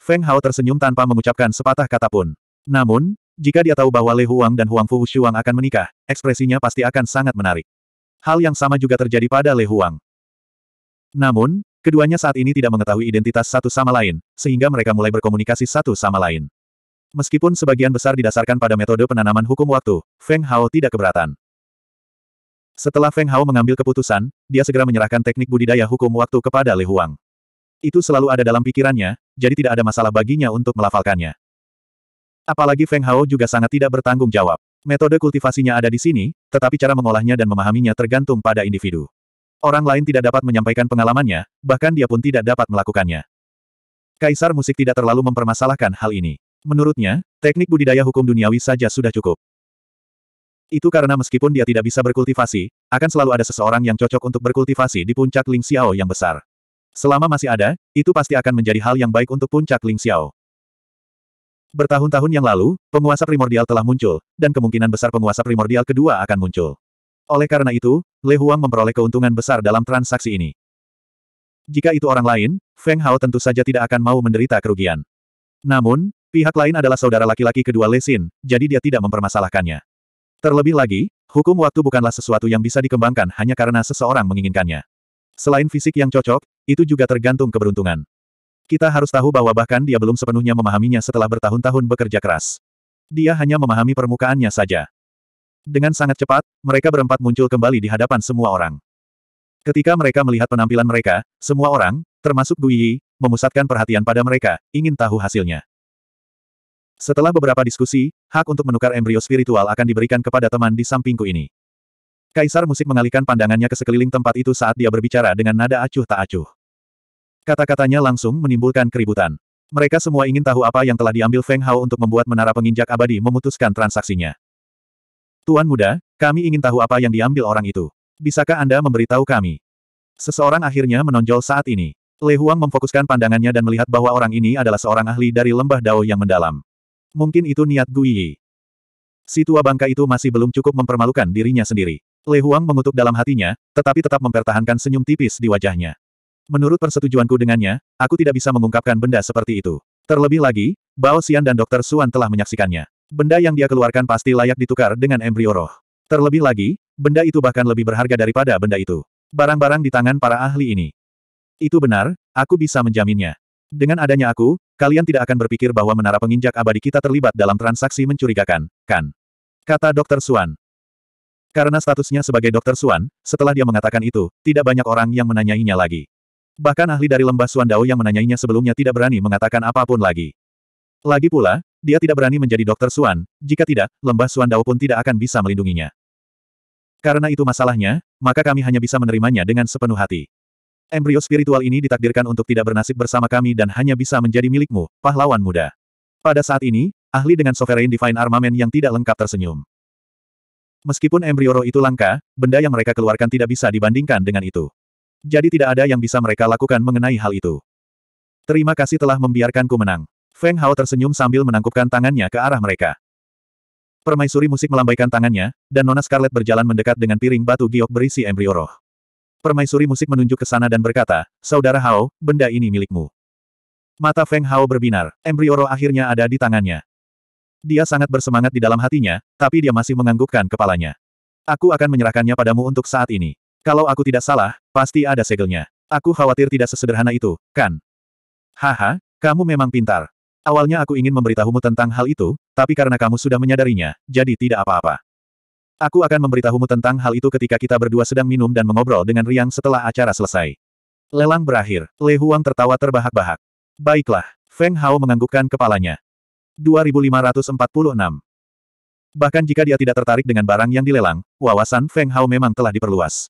Feng Hao tersenyum tanpa mengucapkan sepatah kata pun. Namun, jika dia tahu bahwa Lei Huang dan Huang Fu Shuang akan menikah, ekspresinya pasti akan sangat menarik. Hal yang sama juga terjadi pada Lei Huang. Namun, Keduanya saat ini tidak mengetahui identitas satu sama lain, sehingga mereka mulai berkomunikasi satu sama lain. Meskipun sebagian besar didasarkan pada metode penanaman hukum waktu, Feng Hao tidak keberatan. Setelah Feng Hao mengambil keputusan, dia segera menyerahkan teknik budidaya hukum waktu kepada Li Huang. Itu selalu ada dalam pikirannya, jadi tidak ada masalah baginya untuk melafalkannya. Apalagi Feng Hao juga sangat tidak bertanggung jawab. Metode kultivasinya ada di sini, tetapi cara mengolahnya dan memahaminya tergantung pada individu. Orang lain tidak dapat menyampaikan pengalamannya, bahkan dia pun tidak dapat melakukannya. Kaisar musik tidak terlalu mempermasalahkan hal ini. Menurutnya, teknik budidaya hukum duniawi saja sudah cukup. Itu karena meskipun dia tidak bisa berkultivasi, akan selalu ada seseorang yang cocok untuk berkultivasi di puncak Ling Xiao yang besar. Selama masih ada, itu pasti akan menjadi hal yang baik untuk puncak Ling Xiao. Bertahun-tahun yang lalu, penguasa primordial telah muncul, dan kemungkinan besar penguasa primordial kedua akan muncul. Oleh karena itu, Le Huang memperoleh keuntungan besar dalam transaksi ini. Jika itu orang lain, Feng Hao tentu saja tidak akan mau menderita kerugian. Namun, pihak lain adalah saudara laki-laki kedua Le Xin, jadi dia tidak mempermasalahkannya. Terlebih lagi, hukum waktu bukanlah sesuatu yang bisa dikembangkan hanya karena seseorang menginginkannya. Selain fisik yang cocok, itu juga tergantung keberuntungan. Kita harus tahu bahwa bahkan dia belum sepenuhnya memahaminya setelah bertahun-tahun bekerja keras. Dia hanya memahami permukaannya saja. Dengan sangat cepat, mereka berempat muncul kembali di hadapan semua orang. Ketika mereka melihat penampilan mereka, semua orang, termasuk Gui Yi, memusatkan perhatian pada mereka, ingin tahu hasilnya. Setelah beberapa diskusi, hak untuk menukar embrio spiritual akan diberikan kepada teman di sampingku ini. Kaisar musik mengalihkan pandangannya ke sekeliling tempat itu saat dia berbicara dengan nada acuh tak acuh. Kata-katanya langsung menimbulkan keributan. Mereka semua ingin tahu apa yang telah diambil Feng Hao untuk membuat menara penginjak abadi memutuskan transaksinya. Tuan muda, kami ingin tahu apa yang diambil orang itu. Bisakah Anda memberitahu kami? Seseorang akhirnya menonjol saat ini. Le Huang memfokuskan pandangannya dan melihat bahwa orang ini adalah seorang ahli dari lembah Dao yang mendalam. Mungkin itu niat Gui Yi. Si tua bangka itu masih belum cukup mempermalukan dirinya sendiri. Le Huang mengutuk dalam hatinya, tetapi tetap mempertahankan senyum tipis di wajahnya. Menurut persetujuanku dengannya, aku tidak bisa mengungkapkan benda seperti itu. Terlebih lagi, Bao Xian dan Dokter Suan telah menyaksikannya. Benda yang dia keluarkan pasti layak ditukar dengan embrio roh. Terlebih lagi, benda itu bahkan lebih berharga daripada benda itu. Barang-barang di tangan para ahli ini. Itu benar, aku bisa menjaminnya. Dengan adanya aku, kalian tidak akan berpikir bahwa menara penginjak abadi kita terlibat dalam transaksi mencurigakan, kan? Kata Dr. Suan. Karena statusnya sebagai Dr. Suan, setelah dia mengatakan itu, tidak banyak orang yang menanyainya lagi. Bahkan ahli dari lembah Suandao yang menanyainya sebelumnya tidak berani mengatakan apapun lagi. Lagi pula, dia tidak berani menjadi dokter Suan, jika tidak, lembah Suan Dao pun tidak akan bisa melindunginya. Karena itu masalahnya, maka kami hanya bisa menerimanya dengan sepenuh hati. Embrio spiritual ini ditakdirkan untuk tidak bernasib bersama kami dan hanya bisa menjadi milikmu, pahlawan muda. Pada saat ini, ahli dengan Sovereign Divine Armament yang tidak lengkap tersenyum. Meskipun embryo roh itu langka, benda yang mereka keluarkan tidak bisa dibandingkan dengan itu. Jadi tidak ada yang bisa mereka lakukan mengenai hal itu. Terima kasih telah membiarkanku menang. Feng Hao tersenyum sambil menangkupkan tangannya ke arah mereka. Permaisuri musik melambaikan tangannya, dan Nona Scarlet berjalan mendekat dengan piring batu giok berisi embrio roh. Permaisuri musik menunjuk ke sana dan berkata, Saudara Hao, benda ini milikmu. Mata Feng Hao berbinar, embrio roh akhirnya ada di tangannya. Dia sangat bersemangat di dalam hatinya, tapi dia masih menganggukkan kepalanya. Aku akan menyerahkannya padamu untuk saat ini. Kalau aku tidak salah, pasti ada segelnya. Aku khawatir tidak sesederhana itu, kan? Haha, kamu memang pintar. Awalnya aku ingin memberitahumu tentang hal itu, tapi karena kamu sudah menyadarinya, jadi tidak apa-apa. Aku akan memberitahumu tentang hal itu ketika kita berdua sedang minum dan mengobrol dengan Riang setelah acara selesai. Lelang berakhir, Le Huang tertawa terbahak-bahak. Baiklah, Feng Hao menganggukkan kepalanya. 2546 Bahkan jika dia tidak tertarik dengan barang yang dilelang, wawasan Feng Hao memang telah diperluas.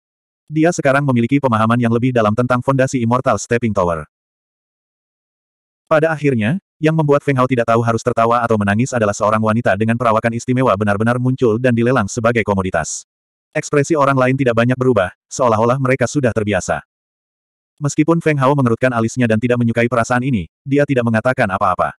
Dia sekarang memiliki pemahaman yang lebih dalam tentang fondasi Immortal Stepping Tower. Pada akhirnya, yang membuat Feng Hao tidak tahu harus tertawa atau menangis adalah seorang wanita dengan perawakan istimewa benar-benar muncul dan dilelang sebagai komoditas. Ekspresi orang lain tidak banyak berubah, seolah-olah mereka sudah terbiasa. Meskipun Feng Hao mengerutkan alisnya dan tidak menyukai perasaan ini, dia tidak mengatakan apa-apa.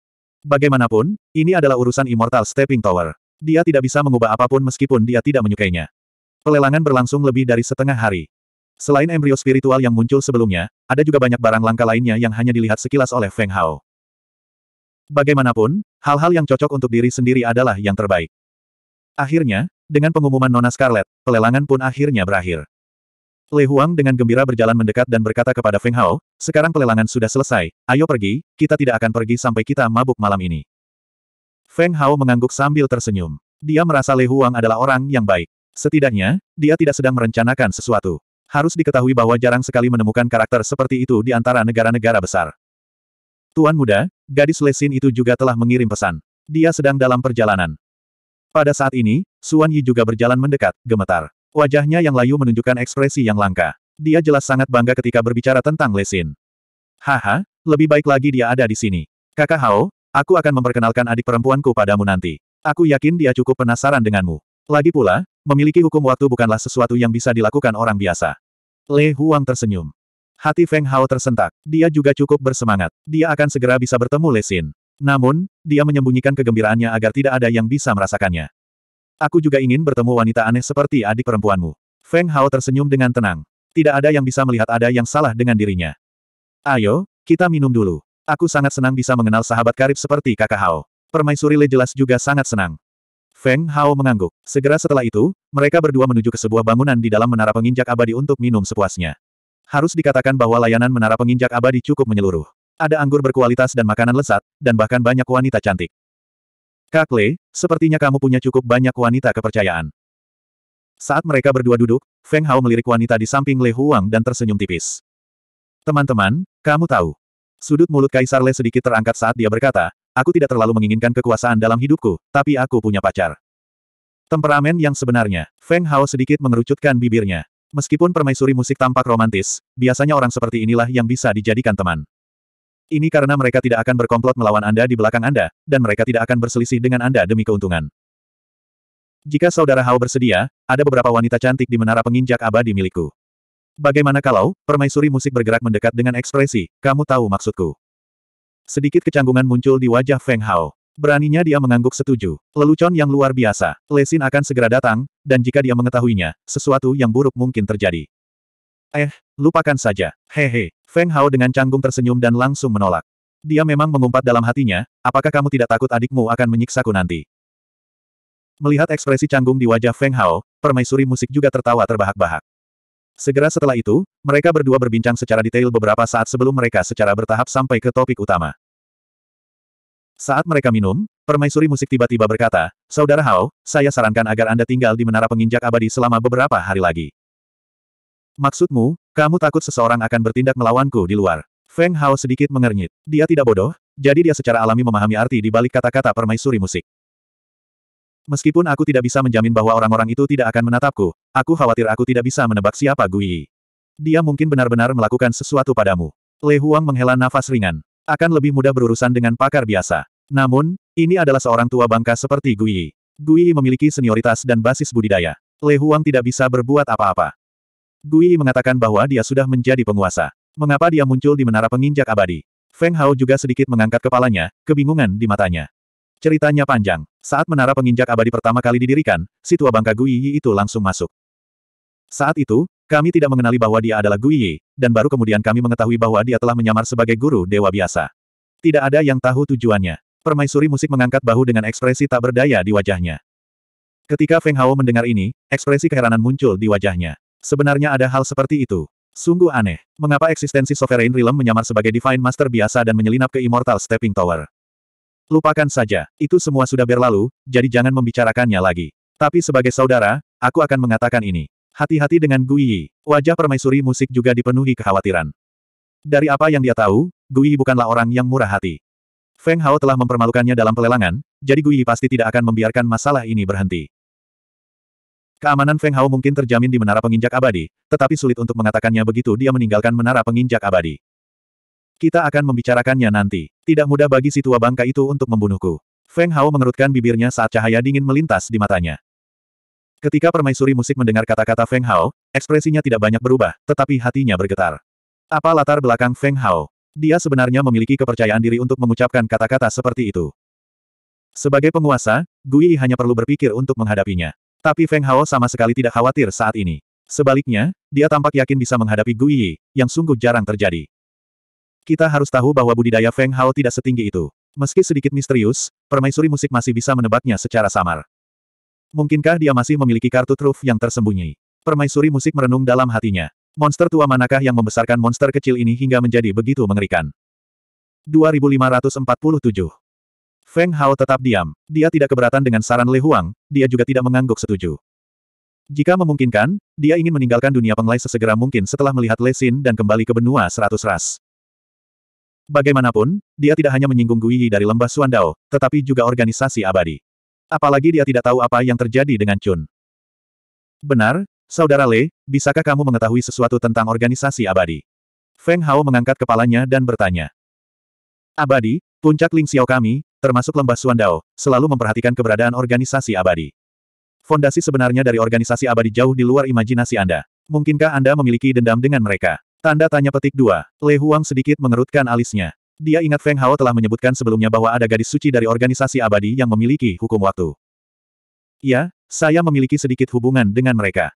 Bagaimanapun, ini adalah urusan Immortal Stepping Tower. Dia tidak bisa mengubah apapun meskipun dia tidak menyukainya. Pelelangan berlangsung lebih dari setengah hari. Selain embrio spiritual yang muncul sebelumnya, ada juga banyak barang langka lainnya yang hanya dilihat sekilas oleh Feng Hao. Bagaimanapun, hal-hal yang cocok untuk diri sendiri adalah yang terbaik. Akhirnya, dengan pengumuman Nona Scarlet, pelelangan pun akhirnya berakhir. Le Huang dengan gembira berjalan mendekat dan berkata kepada Feng Hao, sekarang pelelangan sudah selesai, ayo pergi, kita tidak akan pergi sampai kita mabuk malam ini. Feng Hao mengangguk sambil tersenyum. Dia merasa Le Huang adalah orang yang baik. Setidaknya, dia tidak sedang merencanakan sesuatu. Harus diketahui bahwa jarang sekali menemukan karakter seperti itu di antara negara-negara besar. Tuan muda, gadis lesin itu juga telah mengirim pesan. Dia sedang dalam perjalanan. Pada saat ini, Suan Yi juga berjalan mendekat, gemetar. Wajahnya yang layu menunjukkan ekspresi yang langka. Dia jelas sangat bangga ketika berbicara tentang lesin. Haha, lebih baik lagi dia ada di sini. Kakak Hao, aku akan memperkenalkan adik perempuanku padamu nanti. Aku yakin dia cukup penasaran denganmu. Lagi pula, memiliki hukum waktu bukanlah sesuatu yang bisa dilakukan orang biasa. Le Huang tersenyum. Hati Feng Hao tersentak. Dia juga cukup bersemangat. Dia akan segera bisa bertemu Lesin. Namun, dia menyembunyikan kegembiraannya agar tidak ada yang bisa merasakannya. Aku juga ingin bertemu wanita aneh seperti adik perempuanmu. Feng Hao tersenyum dengan tenang. Tidak ada yang bisa melihat ada yang salah dengan dirinya. Ayo, kita minum dulu. Aku sangat senang bisa mengenal sahabat karib seperti kakak Hao. Permaisuri Le jelas juga sangat senang. Feng Hao mengangguk. Segera setelah itu, mereka berdua menuju ke sebuah bangunan di dalam menara penginjak abadi untuk minum sepuasnya. Harus dikatakan bahwa layanan menara penginjak abadi cukup menyeluruh. Ada anggur berkualitas dan makanan lezat, dan bahkan banyak wanita cantik. Kak Le, sepertinya kamu punya cukup banyak wanita kepercayaan. Saat mereka berdua duduk, Feng Hao melirik wanita di samping Le Huang dan tersenyum tipis. Teman-teman, kamu tahu. Sudut mulut Kaisar Le sedikit terangkat saat dia berkata, Aku tidak terlalu menginginkan kekuasaan dalam hidupku, tapi aku punya pacar. Temperamen yang sebenarnya, Feng Hao sedikit mengerucutkan bibirnya. Meskipun permaisuri musik tampak romantis, biasanya orang seperti inilah yang bisa dijadikan teman. Ini karena mereka tidak akan berkomplot melawan Anda di belakang Anda, dan mereka tidak akan berselisih dengan Anda demi keuntungan. Jika saudara Hao bersedia, ada beberapa wanita cantik di menara penginjak abadi milikku. Bagaimana kalau, permaisuri musik bergerak mendekat dengan ekspresi, kamu tahu maksudku. Sedikit kecanggungan muncul di wajah Feng Hao. Beraninya dia mengangguk setuju. Lelucon yang luar biasa. Lesin akan segera datang, dan jika dia mengetahuinya, sesuatu yang buruk mungkin terjadi. Eh, lupakan saja. Hehe. Feng Hao dengan canggung tersenyum dan langsung menolak. Dia memang mengumpat dalam hatinya, apakah kamu tidak takut adikmu akan menyiksaku nanti? Melihat ekspresi canggung di wajah Feng Hao, permaisuri musik juga tertawa terbahak-bahak. Segera setelah itu, mereka berdua berbincang secara detail beberapa saat sebelum mereka secara bertahap sampai ke topik utama. Saat mereka minum, permaisuri musik tiba-tiba berkata, Saudara Hao, saya sarankan agar Anda tinggal di menara penginjak abadi selama beberapa hari lagi. Maksudmu, kamu takut seseorang akan bertindak melawanku di luar? Feng Hao sedikit mengernyit. Dia tidak bodoh, jadi dia secara alami memahami arti di balik kata-kata permaisuri musik. Meskipun aku tidak bisa menjamin bahwa orang-orang itu tidak akan menatapku, aku khawatir aku tidak bisa menebak siapa Gui. Dia mungkin benar-benar melakukan sesuatu padamu. Le Huang menghela nafas ringan akan lebih mudah berurusan dengan pakar biasa. Namun, ini adalah seorang tua bangka seperti Gui. Gui memiliki senioritas dan basis budidaya. Le Huang tidak bisa berbuat apa-apa. Gui mengatakan bahwa dia sudah menjadi penguasa. Mengapa dia muncul di menara penginjak abadi? Feng Hao juga sedikit mengangkat kepalanya, kebingungan di matanya. Ceritanya panjang. Saat menara penginjak abadi pertama kali didirikan, si tua bangka Gui itu langsung masuk. Saat itu, kami tidak mengenali bahwa dia adalah Guiyi, dan baru kemudian kami mengetahui bahwa dia telah menyamar sebagai guru dewa biasa. Tidak ada yang tahu tujuannya. Permaisuri musik mengangkat bahu dengan ekspresi tak berdaya di wajahnya. Ketika Feng Hao mendengar ini, ekspresi keheranan muncul di wajahnya. Sebenarnya ada hal seperti itu. Sungguh aneh. Mengapa eksistensi Sovereign Realm menyamar sebagai Divine Master biasa dan menyelinap ke Immortal Stepping Tower? Lupakan saja, itu semua sudah berlalu, jadi jangan membicarakannya lagi. Tapi sebagai saudara, aku akan mengatakan ini. Hati-hati dengan Gui Wajah permaisuri musik juga dipenuhi kekhawatiran. Dari apa yang dia tahu, Gui bukanlah orang yang murah hati. Feng Hao telah mempermalukannya dalam pelelangan, jadi Gui pasti tidak akan membiarkan masalah ini berhenti. Keamanan Feng Hao mungkin terjamin di menara penginjak abadi, tetapi sulit untuk mengatakannya begitu dia meninggalkan menara penginjak abadi. Kita akan membicarakannya nanti. Tidak mudah bagi si tua bangka itu untuk membunuhku. Feng Hao mengerutkan bibirnya saat cahaya dingin melintas di matanya. Ketika permaisuri musik mendengar kata-kata Feng Hao, ekspresinya tidak banyak berubah, tetapi hatinya bergetar. Apa latar belakang Feng Hao? Dia sebenarnya memiliki kepercayaan diri untuk mengucapkan kata-kata seperti itu. Sebagai penguasa, Gui hanya perlu berpikir untuk menghadapinya. Tapi Feng Hao sama sekali tidak khawatir saat ini. Sebaliknya, dia tampak yakin bisa menghadapi Gui yang sungguh jarang terjadi. Kita harus tahu bahwa budidaya Feng Hao tidak setinggi itu. Meski sedikit misterius, permaisuri musik masih bisa menebaknya secara samar. Mungkinkah dia masih memiliki kartu truf yang tersembunyi? Permaisuri musik merenung dalam hatinya. Monster tua manakah yang membesarkan monster kecil ini hingga menjadi begitu mengerikan? 2547 Feng Hao tetap diam. Dia tidak keberatan dengan saran Le Huang, dia juga tidak mengangguk setuju. Jika memungkinkan, dia ingin meninggalkan dunia penglai sesegera mungkin setelah melihat Xin dan kembali ke benua seratus ras. Bagaimanapun, dia tidak hanya menyinggung Guiyi dari lembah Suandao, tetapi juga organisasi abadi. Apalagi dia tidak tahu apa yang terjadi dengan Chun. Benar, Saudara Le, bisakah kamu mengetahui sesuatu tentang organisasi abadi? Feng Hao mengangkat kepalanya dan bertanya. Abadi, puncak Ling Xiao kami, termasuk lembah Suandao, selalu memperhatikan keberadaan organisasi abadi. Fondasi sebenarnya dari organisasi abadi jauh di luar imajinasi Anda. Mungkinkah Anda memiliki dendam dengan mereka? Tanda tanya petik dua. Le Huang sedikit mengerutkan alisnya. Dia ingat Feng Hao telah menyebutkan sebelumnya bahwa ada gadis suci dari organisasi abadi yang memiliki hukum waktu. Ya, saya memiliki sedikit hubungan dengan mereka.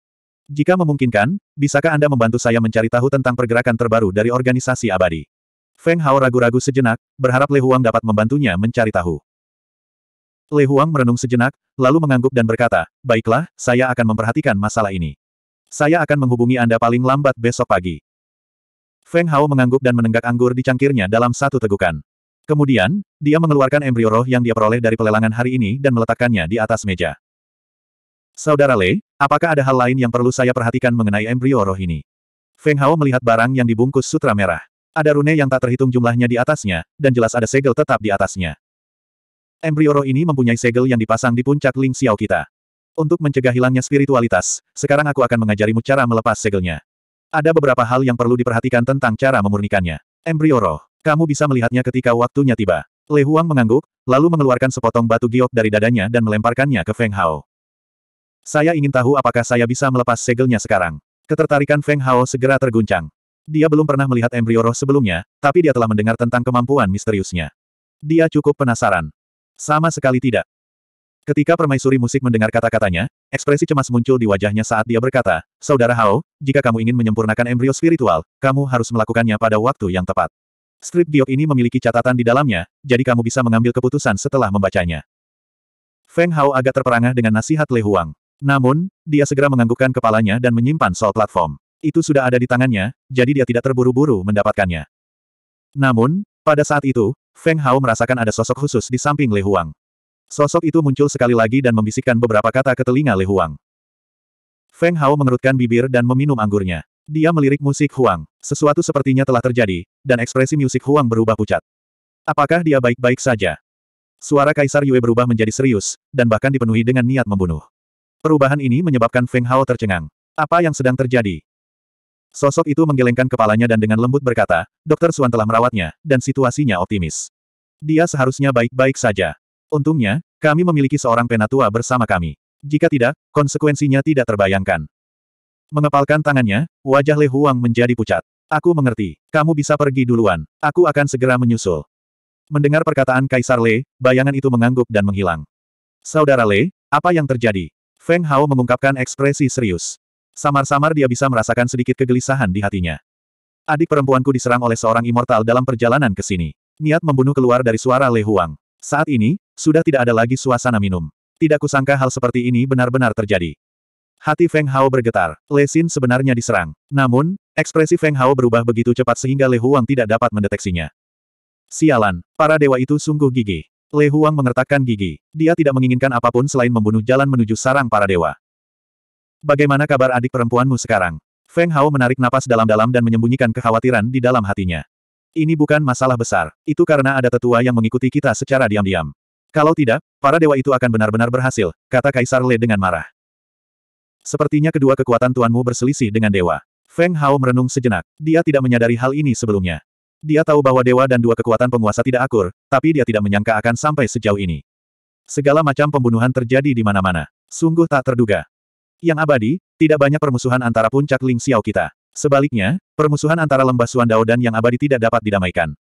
Jika memungkinkan, bisakah Anda membantu saya mencari tahu tentang pergerakan terbaru dari organisasi abadi? Feng Hao ragu-ragu sejenak, berharap Le Huang dapat membantunya mencari tahu. Le Huang merenung sejenak, lalu mengangguk dan berkata, Baiklah, saya akan memperhatikan masalah ini. Saya akan menghubungi Anda paling lambat besok pagi. Feng Hao mengangguk dan menenggak anggur di cangkirnya dalam satu tegukan. Kemudian, dia mengeluarkan embrio roh yang dia peroleh dari pelelangan hari ini dan meletakkannya di atas meja. Saudara Lei, apakah ada hal lain yang perlu saya perhatikan mengenai embrio roh ini? Feng Hao melihat barang yang dibungkus sutra merah. Ada rune yang tak terhitung jumlahnya di atasnya, dan jelas ada segel tetap di atasnya. Embrio roh ini mempunyai segel yang dipasang di puncak Ling Xiao kita. Untuk mencegah hilangnya spiritualitas, sekarang aku akan mengajarimu cara melepas segelnya. Ada beberapa hal yang perlu diperhatikan tentang cara memurnikannya. Embrio roh. Kamu bisa melihatnya ketika waktunya tiba. Le Huang mengangguk, lalu mengeluarkan sepotong batu giok dari dadanya dan melemparkannya ke Feng Hao. Saya ingin tahu apakah saya bisa melepas segelnya sekarang. Ketertarikan Feng Hao segera terguncang. Dia belum pernah melihat embrio roh sebelumnya, tapi dia telah mendengar tentang kemampuan misteriusnya. Dia cukup penasaran. Sama sekali tidak. Ketika permaisuri musik mendengar kata-katanya, ekspresi cemas muncul di wajahnya saat dia berkata, Saudara Hao, jika kamu ingin menyempurnakan embrio spiritual, kamu harus melakukannya pada waktu yang tepat. Strip giok ini memiliki catatan di dalamnya, jadi kamu bisa mengambil keputusan setelah membacanya. Feng Hao agak terperangah dengan nasihat Le Huang. Namun, dia segera menganggukkan kepalanya dan menyimpan sol platform. Itu sudah ada di tangannya, jadi dia tidak terburu-buru mendapatkannya. Namun, pada saat itu, Feng Hao merasakan ada sosok khusus di samping Le Huang. Sosok itu muncul sekali lagi dan membisikkan beberapa kata ke telinga Le Huang. Feng Hao mengerutkan bibir dan meminum anggurnya. Dia melirik musik Huang. Sesuatu sepertinya telah terjadi, dan ekspresi musik Huang berubah pucat. Apakah dia baik-baik saja? Suara Kaisar Yue berubah menjadi serius, dan bahkan dipenuhi dengan niat membunuh. Perubahan ini menyebabkan Feng Hao tercengang. Apa yang sedang terjadi? Sosok itu menggelengkan kepalanya dan dengan lembut berkata, Dokter Suan telah merawatnya, dan situasinya optimis. Dia seharusnya baik-baik saja. Untungnya, kami memiliki seorang penatua bersama kami. Jika tidak, konsekuensinya tidak terbayangkan. Mengepalkan tangannya, wajah Le Huang menjadi pucat. Aku mengerti. Kamu bisa pergi duluan. Aku akan segera menyusul. Mendengar perkataan Kaisar Le, bayangan itu mengangguk dan menghilang. Saudara Le, apa yang terjadi? Feng Hao mengungkapkan ekspresi serius. Samar-samar dia bisa merasakan sedikit kegelisahan di hatinya. Adik perempuanku diserang oleh seorang immortal dalam perjalanan ke sini. Niat membunuh keluar dari suara Le Huang. Saat ini, sudah tidak ada lagi suasana minum. Tidak kusangka hal seperti ini benar-benar terjadi. Hati Feng Hao bergetar. Le Xin sebenarnya diserang. Namun, ekspresi Feng Hao berubah begitu cepat sehingga Le Huang tidak dapat mendeteksinya. Sialan, para dewa itu sungguh gigih. Le Huang mengertakkan gigi. Dia tidak menginginkan apapun selain membunuh jalan menuju sarang para dewa. Bagaimana kabar adik perempuanmu sekarang? Feng Hao menarik napas dalam-dalam dan menyembunyikan kekhawatiran di dalam hatinya. Ini bukan masalah besar. Itu karena ada tetua yang mengikuti kita secara diam-diam. Kalau tidak, para dewa itu akan benar-benar berhasil, kata Kaisar Le dengan marah. Sepertinya kedua kekuatan tuanmu berselisih dengan dewa. Feng Hao merenung sejenak. Dia tidak menyadari hal ini sebelumnya. Dia tahu bahwa dewa dan dua kekuatan penguasa tidak akur, tapi dia tidak menyangka akan sampai sejauh ini. Segala macam pembunuhan terjadi di mana-mana. Sungguh tak terduga. Yang abadi, tidak banyak permusuhan antara puncak Ling Xiao kita. Sebaliknya, permusuhan antara lembah Suandao dan yang abadi tidak dapat didamaikan.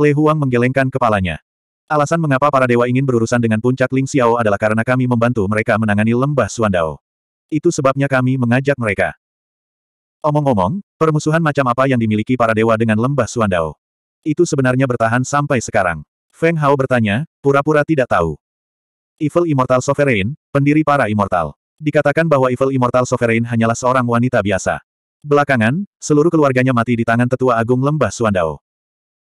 Le Huang menggelengkan kepalanya. Alasan mengapa para dewa ingin berurusan dengan puncak Ling Xiao adalah karena kami membantu mereka menangani lembah Suandao. Itu sebabnya kami mengajak mereka. Omong-omong, permusuhan macam apa yang dimiliki para dewa dengan lembah Suandao? Itu sebenarnya bertahan sampai sekarang. Feng Hao bertanya, pura-pura tidak tahu. Evil Immortal Sovereign, pendiri para immortal. Dikatakan bahwa Evil Immortal Sovereign hanyalah seorang wanita biasa. Belakangan, seluruh keluarganya mati di tangan tetua agung lembah Suandao.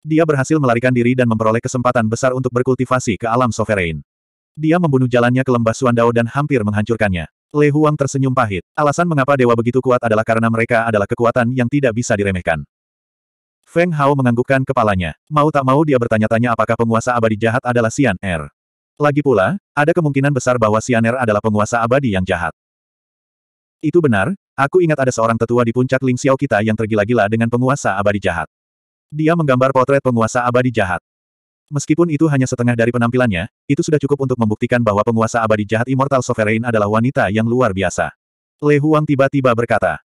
Dia berhasil melarikan diri dan memperoleh kesempatan besar untuk berkultivasi ke alam sovereign. Dia membunuh jalannya ke lembah Suandao dan hampir menghancurkannya. Le Huang tersenyum pahit. Alasan mengapa dewa begitu kuat adalah karena mereka adalah kekuatan yang tidak bisa diremehkan. Feng Hao menganggukkan kepalanya. Mau tak mau dia bertanya-tanya apakah penguasa abadi jahat adalah Xian Er. Lagi pula, ada kemungkinan besar bahwa Xian Er adalah penguasa abadi yang jahat. Itu benar, aku ingat ada seorang tetua di puncak Ling Xiao kita yang tergila-gila dengan penguasa abadi jahat. Dia menggambar potret penguasa abadi jahat. Meskipun itu hanya setengah dari penampilannya, itu sudah cukup untuk membuktikan bahwa penguasa abadi jahat Immortal Sovereign adalah wanita yang luar biasa. Le Huang tiba-tiba berkata.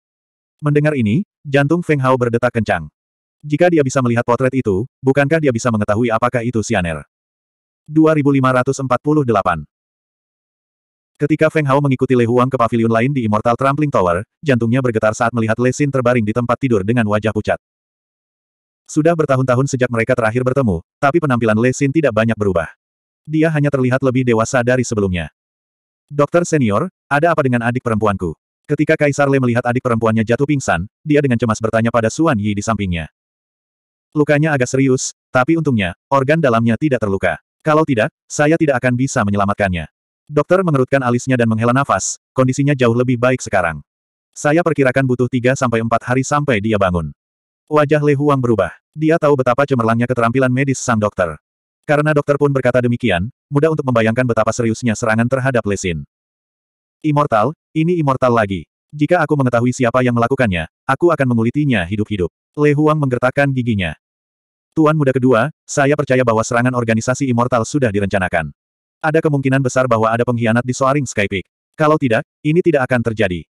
Mendengar ini, jantung Feng Hao berdetak kencang. Jika dia bisa melihat potret itu, bukankah dia bisa mengetahui apakah itu Sianer? 2548 Ketika Feng Hao mengikuti Le Huang ke pavilion lain di Immortal Trampling Tower, jantungnya bergetar saat melihat Le Xin terbaring di tempat tidur dengan wajah pucat. Sudah bertahun-tahun sejak mereka terakhir bertemu, tapi penampilan Le Xin tidak banyak berubah. Dia hanya terlihat lebih dewasa dari sebelumnya. Dokter senior, ada apa dengan adik perempuanku? Ketika Kaisar Le melihat adik perempuannya jatuh pingsan, dia dengan cemas bertanya pada Suan Yi di sampingnya. Lukanya agak serius, tapi untungnya, organ dalamnya tidak terluka. Kalau tidak, saya tidak akan bisa menyelamatkannya. Dokter mengerutkan alisnya dan menghela nafas, kondisinya jauh lebih baik sekarang. Saya perkirakan butuh 3-4 hari sampai dia bangun. Wajah Le Huang berubah. Dia tahu betapa cemerlangnya keterampilan medis sang dokter. Karena dokter pun berkata demikian, mudah untuk membayangkan betapa seriusnya serangan terhadap Le Xin. Immortal, ini immortal lagi. Jika aku mengetahui siapa yang melakukannya, aku akan mengulitinya hidup-hidup. Le Huang menggertakkan giginya. Tuan muda kedua, saya percaya bahwa serangan organisasi immortal sudah direncanakan. Ada kemungkinan besar bahwa ada pengkhianat di Soaring Sky Peak. Kalau tidak, ini tidak akan terjadi.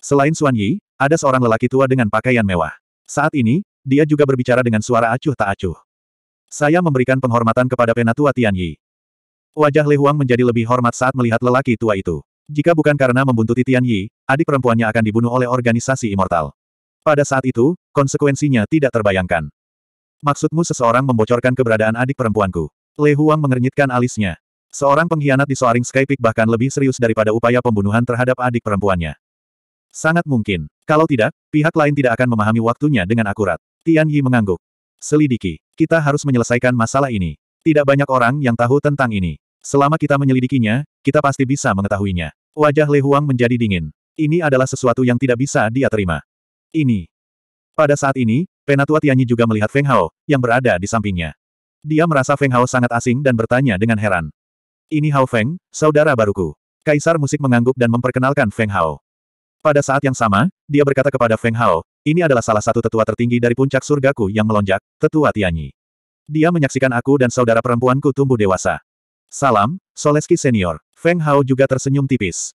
Selain Suan Yi, ada seorang lelaki tua dengan pakaian mewah. Saat ini, dia juga berbicara dengan suara acuh tak acuh. Saya memberikan penghormatan kepada Penatua Tianyi. Wajah Li Huang menjadi lebih hormat saat melihat lelaki tua itu. Jika bukan karena membuntuti Tianyi, adik perempuannya akan dibunuh oleh organisasi immortal. Pada saat itu, konsekuensinya tidak terbayangkan. Maksudmu seseorang membocorkan keberadaan adik perempuanku? Le Huang mengernyitkan alisnya. Seorang pengkhianat di Soaring Skypeak bahkan lebih serius daripada upaya pembunuhan terhadap adik perempuannya. Sangat mungkin. Kalau tidak, pihak lain tidak akan memahami waktunya dengan akurat. Tian Yi mengangguk. Selidiki. Kita harus menyelesaikan masalah ini. Tidak banyak orang yang tahu tentang ini. Selama kita menyelidikinya, kita pasti bisa mengetahuinya. Wajah Le Huang menjadi dingin. Ini adalah sesuatu yang tidak bisa dia terima. Ini. Pada saat ini, Penatua Tianyi juga melihat Feng Hao, yang berada di sampingnya. Dia merasa Feng Hao sangat asing dan bertanya dengan heran. Ini Hao Feng, saudara baruku. Kaisar musik mengangguk dan memperkenalkan Feng Hao. Pada saat yang sama, dia berkata kepada Feng Hao, ini adalah salah satu tetua tertinggi dari puncak surgaku yang melonjak, tetua Tianyi. Dia menyaksikan aku dan saudara perempuanku tumbuh dewasa. Salam, Soleski Senior. Feng Hao juga tersenyum tipis.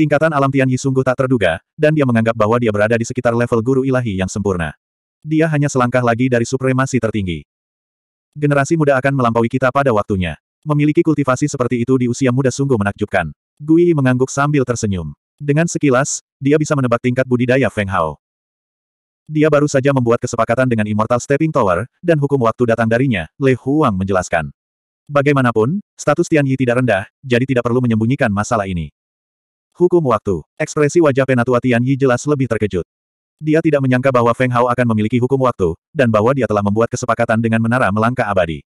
Tingkatan alam Tianyi sungguh tak terduga, dan dia menganggap bahwa dia berada di sekitar level guru ilahi yang sempurna. Dia hanya selangkah lagi dari supremasi tertinggi. Generasi muda akan melampaui kita pada waktunya. Memiliki kultivasi seperti itu di usia muda sungguh menakjubkan. Gui mengangguk sambil tersenyum. Dengan sekilas, dia bisa menebak tingkat budidaya Feng Hao. Dia baru saja membuat kesepakatan dengan Immortal Stepping Tower, dan hukum waktu datang darinya, Le Huang menjelaskan. Bagaimanapun, status Tian Yi tidak rendah, jadi tidak perlu menyembunyikan masalah ini. Hukum waktu. Ekspresi wajah penatua Tian Yi jelas lebih terkejut. Dia tidak menyangka bahwa Feng Hao akan memiliki hukum waktu, dan bahwa dia telah membuat kesepakatan dengan menara melangkah abadi.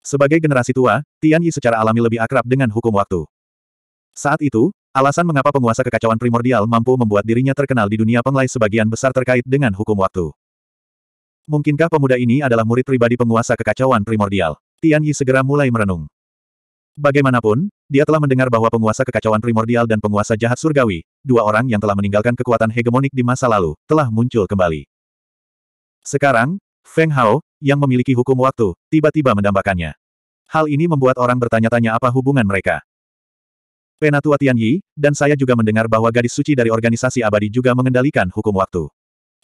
Sebagai generasi tua, Tian Yi secara alami lebih akrab dengan hukum waktu. Saat itu, Alasan mengapa penguasa kekacauan primordial mampu membuat dirinya terkenal di dunia penglai sebagian besar terkait dengan hukum waktu. Mungkinkah pemuda ini adalah murid pribadi penguasa kekacauan primordial? Tian Yi segera mulai merenung. Bagaimanapun, dia telah mendengar bahwa penguasa kekacauan primordial dan penguasa jahat surgawi, dua orang yang telah meninggalkan kekuatan hegemonik di masa lalu, telah muncul kembali. Sekarang, Feng Hao, yang memiliki hukum waktu, tiba-tiba mendambakannya. Hal ini membuat orang bertanya-tanya apa hubungan mereka. Penatua Tianyi, dan saya juga mendengar bahwa gadis suci dari organisasi abadi juga mengendalikan hukum waktu.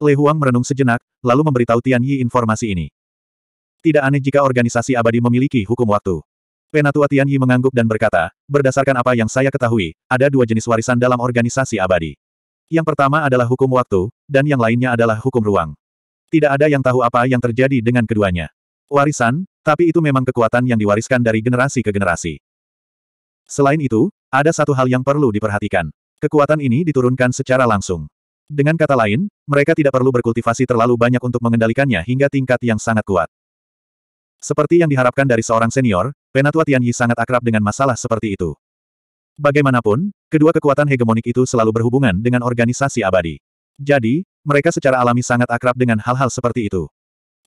Le Huang merenung sejenak, lalu memberitahu Tianyi informasi ini. Tidak aneh jika organisasi abadi memiliki hukum waktu. Penatua Tianyi mengangguk dan berkata, berdasarkan apa yang saya ketahui, ada dua jenis warisan dalam organisasi abadi. Yang pertama adalah hukum waktu, dan yang lainnya adalah hukum ruang. Tidak ada yang tahu apa yang terjadi dengan keduanya. Warisan, tapi itu memang kekuatan yang diwariskan dari generasi ke generasi. Selain itu, ada satu hal yang perlu diperhatikan. Kekuatan ini diturunkan secara langsung. Dengan kata lain, mereka tidak perlu berkultivasi terlalu banyak untuk mengendalikannya hingga tingkat yang sangat kuat. Seperti yang diharapkan dari seorang senior, Penatua Tianyi sangat akrab dengan masalah seperti itu. Bagaimanapun, kedua kekuatan hegemonik itu selalu berhubungan dengan organisasi abadi. Jadi, mereka secara alami sangat akrab dengan hal-hal seperti itu.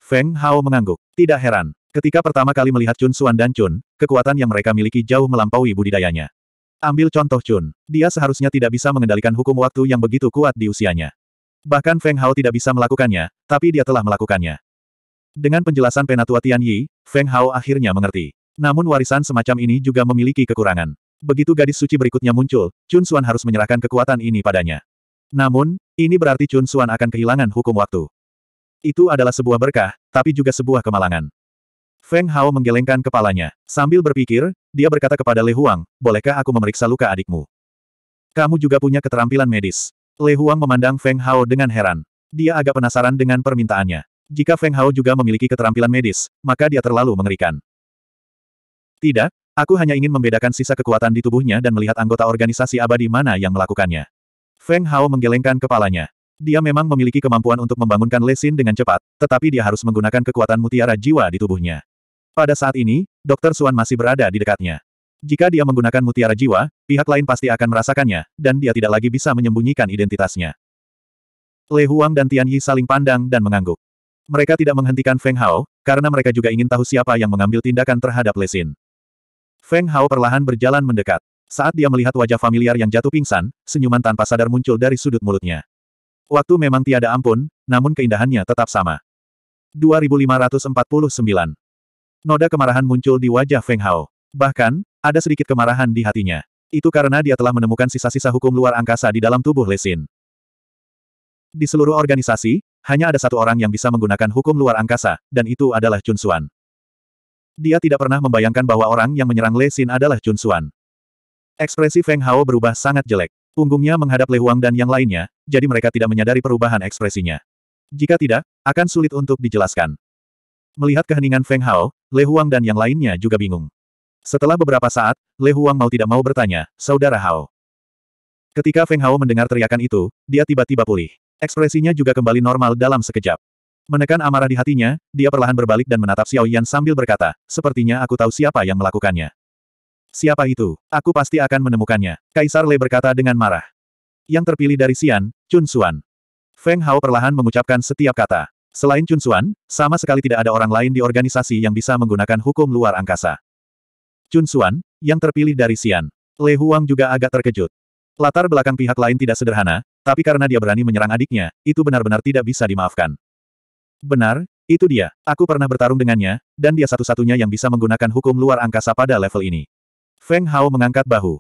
Feng Hao mengangguk. Tidak heran, ketika pertama kali melihat Chun Suan dan Chun, kekuatan yang mereka miliki jauh melampaui budidayanya. Ambil contoh Chun. Dia seharusnya tidak bisa mengendalikan hukum waktu yang begitu kuat di usianya. Bahkan Feng Hao tidak bisa melakukannya, tapi dia telah melakukannya. Dengan penjelasan penatua Tian Yi, Feng Hao akhirnya mengerti. Namun warisan semacam ini juga memiliki kekurangan. Begitu gadis suci berikutnya muncul, Chun Xuan harus menyerahkan kekuatan ini padanya. Namun, ini berarti Chun Xuan akan kehilangan hukum waktu. Itu adalah sebuah berkah, tapi juga sebuah kemalangan. Feng Hao menggelengkan kepalanya. Sambil berpikir, dia berkata kepada Le Huang, bolehkah aku memeriksa luka adikmu? Kamu juga punya keterampilan medis. Le Huang memandang Feng Hao dengan heran. Dia agak penasaran dengan permintaannya. Jika Feng Hao juga memiliki keterampilan medis, maka dia terlalu mengerikan. Tidak, aku hanya ingin membedakan sisa kekuatan di tubuhnya dan melihat anggota organisasi abadi mana yang melakukannya. Feng Hao menggelengkan kepalanya. Dia memang memiliki kemampuan untuk membangunkan lesin dengan cepat, tetapi dia harus menggunakan kekuatan mutiara jiwa di tubuhnya. Pada saat ini, Dokter Suan masih berada di dekatnya. Jika dia menggunakan mutiara jiwa, pihak lain pasti akan merasakannya, dan dia tidak lagi bisa menyembunyikan identitasnya. Le Huang dan Tian Yi saling pandang dan mengangguk. Mereka tidak menghentikan Feng Hao, karena mereka juga ingin tahu siapa yang mengambil tindakan terhadap Lesin. Feng Hao perlahan berjalan mendekat. Saat dia melihat wajah familiar yang jatuh pingsan, senyuman tanpa sadar muncul dari sudut mulutnya. Waktu memang tiada ampun, namun keindahannya tetap sama. 2549 Noda kemarahan muncul di wajah Feng Hao. Bahkan, ada sedikit kemarahan di hatinya. Itu karena dia telah menemukan sisa-sisa hukum luar angkasa di dalam tubuh Lesin. Di seluruh organisasi, hanya ada satu orang yang bisa menggunakan hukum luar angkasa, dan itu adalah Chun Xuan. Dia tidak pernah membayangkan bahwa orang yang menyerang Lesin adalah Chun Xuan. Ekspresi Feng Hao berubah sangat jelek. Punggungnya menghadap Le Huang dan yang lainnya, jadi mereka tidak menyadari perubahan ekspresinya. Jika tidak, akan sulit untuk dijelaskan. Melihat keheningan Feng Hao, Le Huang dan yang lainnya juga bingung. Setelah beberapa saat, Le Huang mau tidak mau bertanya, Saudara Hao. Ketika Feng Hao mendengar teriakan itu, dia tiba-tiba pulih. Ekspresinya juga kembali normal dalam sekejap. Menekan amarah di hatinya, dia perlahan berbalik dan menatap Xiao Yan sambil berkata, sepertinya aku tahu siapa yang melakukannya. Siapa itu? Aku pasti akan menemukannya. Kaisar Le berkata dengan marah. Yang terpilih dari Xian, Chun Xuan. Feng Hao perlahan mengucapkan setiap kata. Selain Chun Xuan, sama sekali tidak ada orang lain di organisasi yang bisa menggunakan hukum luar angkasa. Chun Xuan, yang terpilih dari Xian. Le Huang juga agak terkejut. Latar belakang pihak lain tidak sederhana, tapi karena dia berani menyerang adiknya, itu benar-benar tidak bisa dimaafkan. Benar, itu dia. Aku pernah bertarung dengannya, dan dia satu-satunya yang bisa menggunakan hukum luar angkasa pada level ini. Feng Hao mengangkat bahu.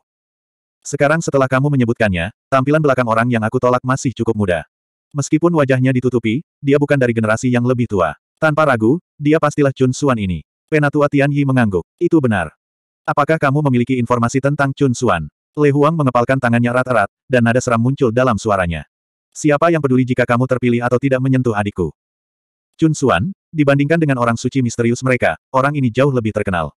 Sekarang setelah kamu menyebutkannya, tampilan belakang orang yang aku tolak masih cukup mudah. Meskipun wajahnya ditutupi, dia bukan dari generasi yang lebih tua. Tanpa ragu, dia pastilah Chun Suan ini. Penatua Tian Yi mengangguk. Itu benar. Apakah kamu memiliki informasi tentang Chun Suan? Le Huang mengepalkan tangannya erat-erat, dan nada seram muncul dalam suaranya. Siapa yang peduli jika kamu terpilih atau tidak menyentuh adikku? Chun Suan, dibandingkan dengan orang suci misterius mereka, orang ini jauh lebih terkenal.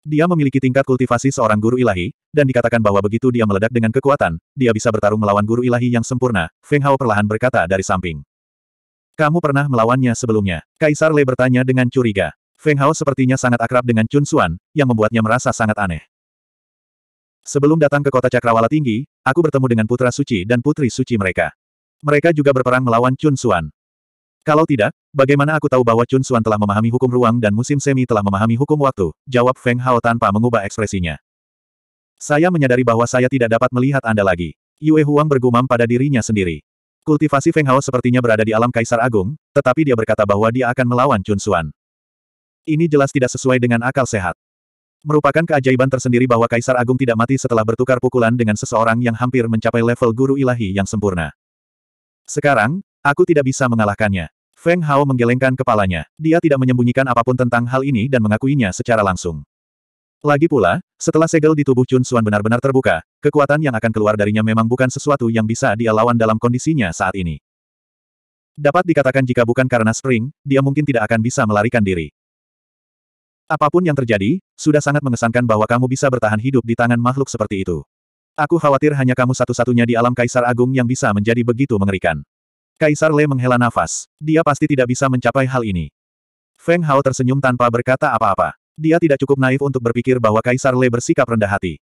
Dia memiliki tingkat kultivasi seorang guru ilahi, dan dikatakan bahwa begitu dia meledak dengan kekuatan, dia bisa bertarung melawan guru ilahi yang sempurna, Feng Hao perlahan berkata dari samping. Kamu pernah melawannya sebelumnya? Kaisar Lei bertanya dengan curiga. Feng Hao sepertinya sangat akrab dengan Chun Xuan, yang membuatnya merasa sangat aneh. Sebelum datang ke kota Cakrawala Tinggi, aku bertemu dengan putra suci dan putri suci mereka. Mereka juga berperang melawan Chun Xuan. Kalau tidak, bagaimana aku tahu bahwa Chun Xuan telah memahami hukum ruang dan musim semi telah memahami hukum waktu, jawab Feng Hao tanpa mengubah ekspresinya. Saya menyadari bahwa saya tidak dapat melihat Anda lagi. Yue Huang bergumam pada dirinya sendiri. Kultivasi Feng Hao sepertinya berada di alam Kaisar Agung, tetapi dia berkata bahwa dia akan melawan Chun Xuan. Ini jelas tidak sesuai dengan akal sehat. Merupakan keajaiban tersendiri bahwa Kaisar Agung tidak mati setelah bertukar pukulan dengan seseorang yang hampir mencapai level guru ilahi yang sempurna. Sekarang, Aku tidak bisa mengalahkannya. Feng Hao menggelengkan kepalanya. Dia tidak menyembunyikan apapun tentang hal ini dan mengakuinya secara langsung. Lagi pula, setelah segel di tubuh Chun Xuan benar-benar terbuka, kekuatan yang akan keluar darinya memang bukan sesuatu yang bisa dia lawan dalam kondisinya saat ini. Dapat dikatakan jika bukan karena Spring, dia mungkin tidak akan bisa melarikan diri. Apapun yang terjadi, sudah sangat mengesankan bahwa kamu bisa bertahan hidup di tangan makhluk seperti itu. Aku khawatir hanya kamu satu-satunya di alam Kaisar Agung yang bisa menjadi begitu mengerikan. Kaisar Le menghela nafas. Dia pasti tidak bisa mencapai hal ini. Feng Hao tersenyum tanpa berkata apa-apa. Dia tidak cukup naif untuk berpikir bahwa Kaisar Le bersikap rendah hati.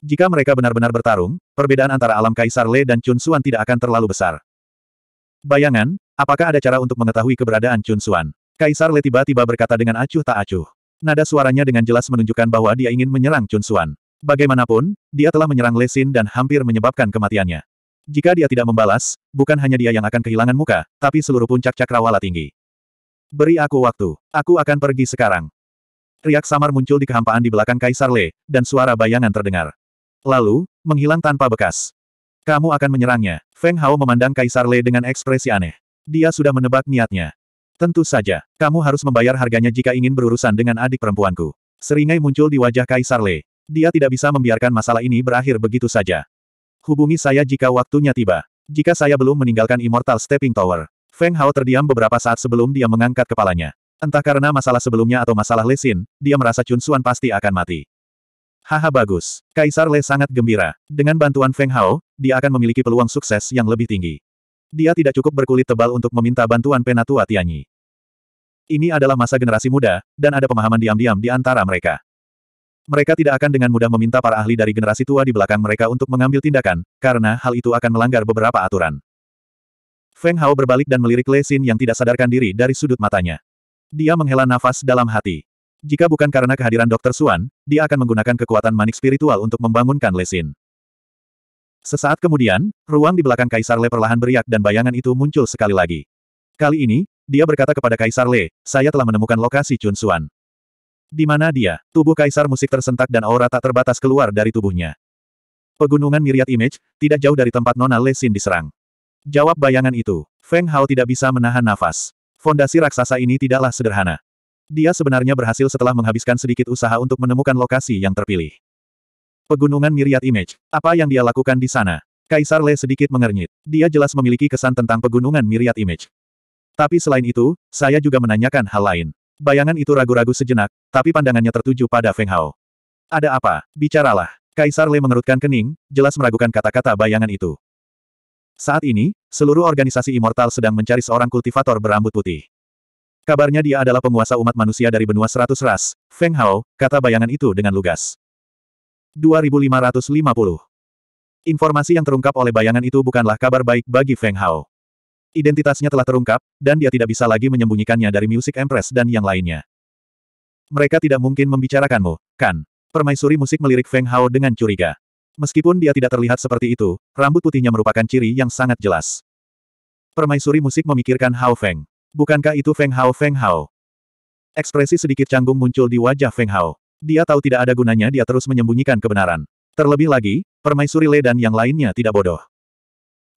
Jika mereka benar-benar bertarung, perbedaan antara alam Kaisar Le dan Chun Xuan tidak akan terlalu besar. Bayangan, apakah ada cara untuk mengetahui keberadaan Chun Xuan? Kaisar Le tiba-tiba berkata dengan acuh tak acuh. Nada suaranya dengan jelas menunjukkan bahwa dia ingin menyerang Chun Xuan. Bagaimanapun, dia telah menyerang Le Xin dan hampir menyebabkan kematiannya. Jika dia tidak membalas, bukan hanya dia yang akan kehilangan muka, tapi seluruh puncak cakrawala tinggi. Beri aku waktu. Aku akan pergi sekarang. Riak samar muncul di kehampaan di belakang Kaisar Le, dan suara bayangan terdengar. Lalu, menghilang tanpa bekas. Kamu akan menyerangnya. Feng Hao memandang Kaisar Le dengan ekspresi aneh. Dia sudah menebak niatnya. Tentu saja, kamu harus membayar harganya jika ingin berurusan dengan adik perempuanku. Seringai muncul di wajah Kaisar Le. Dia tidak bisa membiarkan masalah ini berakhir begitu saja. Hubungi saya jika waktunya tiba. Jika saya belum meninggalkan Immortal Stepping Tower. Feng Hao terdiam beberapa saat sebelum dia mengangkat kepalanya. Entah karena masalah sebelumnya atau masalah lesin, dia merasa Xuan pasti akan mati. Haha bagus. Kaisar Le sangat gembira. Dengan bantuan Feng Hao, dia akan memiliki peluang sukses yang lebih tinggi. Dia tidak cukup berkulit tebal untuk meminta bantuan Penatua Tianyi. Ini adalah masa generasi muda, dan ada pemahaman diam-diam di antara mereka. Mereka tidak akan dengan mudah meminta para ahli dari generasi tua di belakang mereka untuk mengambil tindakan, karena hal itu akan melanggar beberapa aturan. Feng Hao berbalik dan melirik Le Xin yang tidak sadarkan diri dari sudut matanya. Dia menghela nafas dalam hati. Jika bukan karena kehadiran Dr. Suan, dia akan menggunakan kekuatan manik spiritual untuk membangunkan Le Xin. Sesaat kemudian, ruang di belakang Kaisar Le perlahan beriak dan bayangan itu muncul sekali lagi. Kali ini, dia berkata kepada Kaisar Le, saya telah menemukan lokasi Chun Suan. Di mana dia? Tubuh kaisar musik tersentak dan aura tak terbatas keluar dari tubuhnya. Pegunungan Miriat Image, tidak jauh dari tempat Nona Lesin diserang. Jawab bayangan itu. Feng Hao tidak bisa menahan nafas. Fondasi raksasa ini tidaklah sederhana. Dia sebenarnya berhasil setelah menghabiskan sedikit usaha untuk menemukan lokasi yang terpilih. Pegunungan Miriat Image. Apa yang dia lakukan di sana? Kaisar Le sedikit mengernyit. Dia jelas memiliki kesan tentang pegunungan Miriat Image. Tapi selain itu, saya juga menanyakan hal lain. Bayangan itu ragu-ragu sejenak, tapi pandangannya tertuju pada Feng Hao. Ada apa? Bicaralah. Kaisar Le mengerutkan kening, jelas meragukan kata-kata bayangan itu. Saat ini, seluruh organisasi Immortal sedang mencari seorang kultivator berambut putih. Kabarnya dia adalah penguasa umat manusia dari benua seratus ras, Feng Hao, kata bayangan itu dengan lugas. 2550 Informasi yang terungkap oleh bayangan itu bukanlah kabar baik bagi Feng Hao. Identitasnya telah terungkap, dan dia tidak bisa lagi menyembunyikannya dari Music Empress dan yang lainnya. Mereka tidak mungkin membicarakanmu, kan? Permaisuri musik melirik Feng Hao dengan curiga. Meskipun dia tidak terlihat seperti itu, rambut putihnya merupakan ciri yang sangat jelas. Permaisuri musik memikirkan Hao Feng. Bukankah itu Feng Hao Feng Hao? Ekspresi sedikit canggung muncul di wajah Feng Hao. Dia tahu tidak ada gunanya dia terus menyembunyikan kebenaran. Terlebih lagi, permaisuri Le dan yang lainnya tidak bodoh.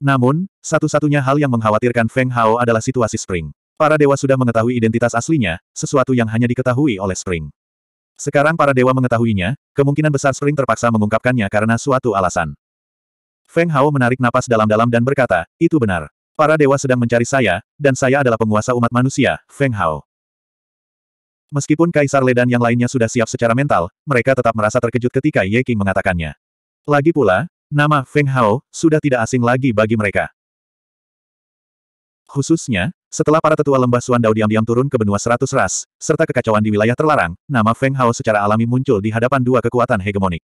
Namun, satu-satunya hal yang mengkhawatirkan Feng Hao adalah situasi Spring. Para dewa sudah mengetahui identitas aslinya, sesuatu yang hanya diketahui oleh Spring. Sekarang para dewa mengetahuinya, kemungkinan besar Spring terpaksa mengungkapkannya karena suatu alasan. Feng Hao menarik napas dalam-dalam dan berkata, itu benar. Para dewa sedang mencari saya, dan saya adalah penguasa umat manusia, Feng Hao. Meskipun Kaisar Ledan yang lainnya sudah siap secara mental, mereka tetap merasa terkejut ketika Ye King mengatakannya. Lagi pula, Nama Feng Hao sudah tidak asing lagi bagi mereka. Khususnya, setelah para tetua lembah Suan Dao diam-diam turun ke benua seratus ras, serta kekacauan di wilayah terlarang, nama Feng Hao secara alami muncul di hadapan dua kekuatan hegemonik.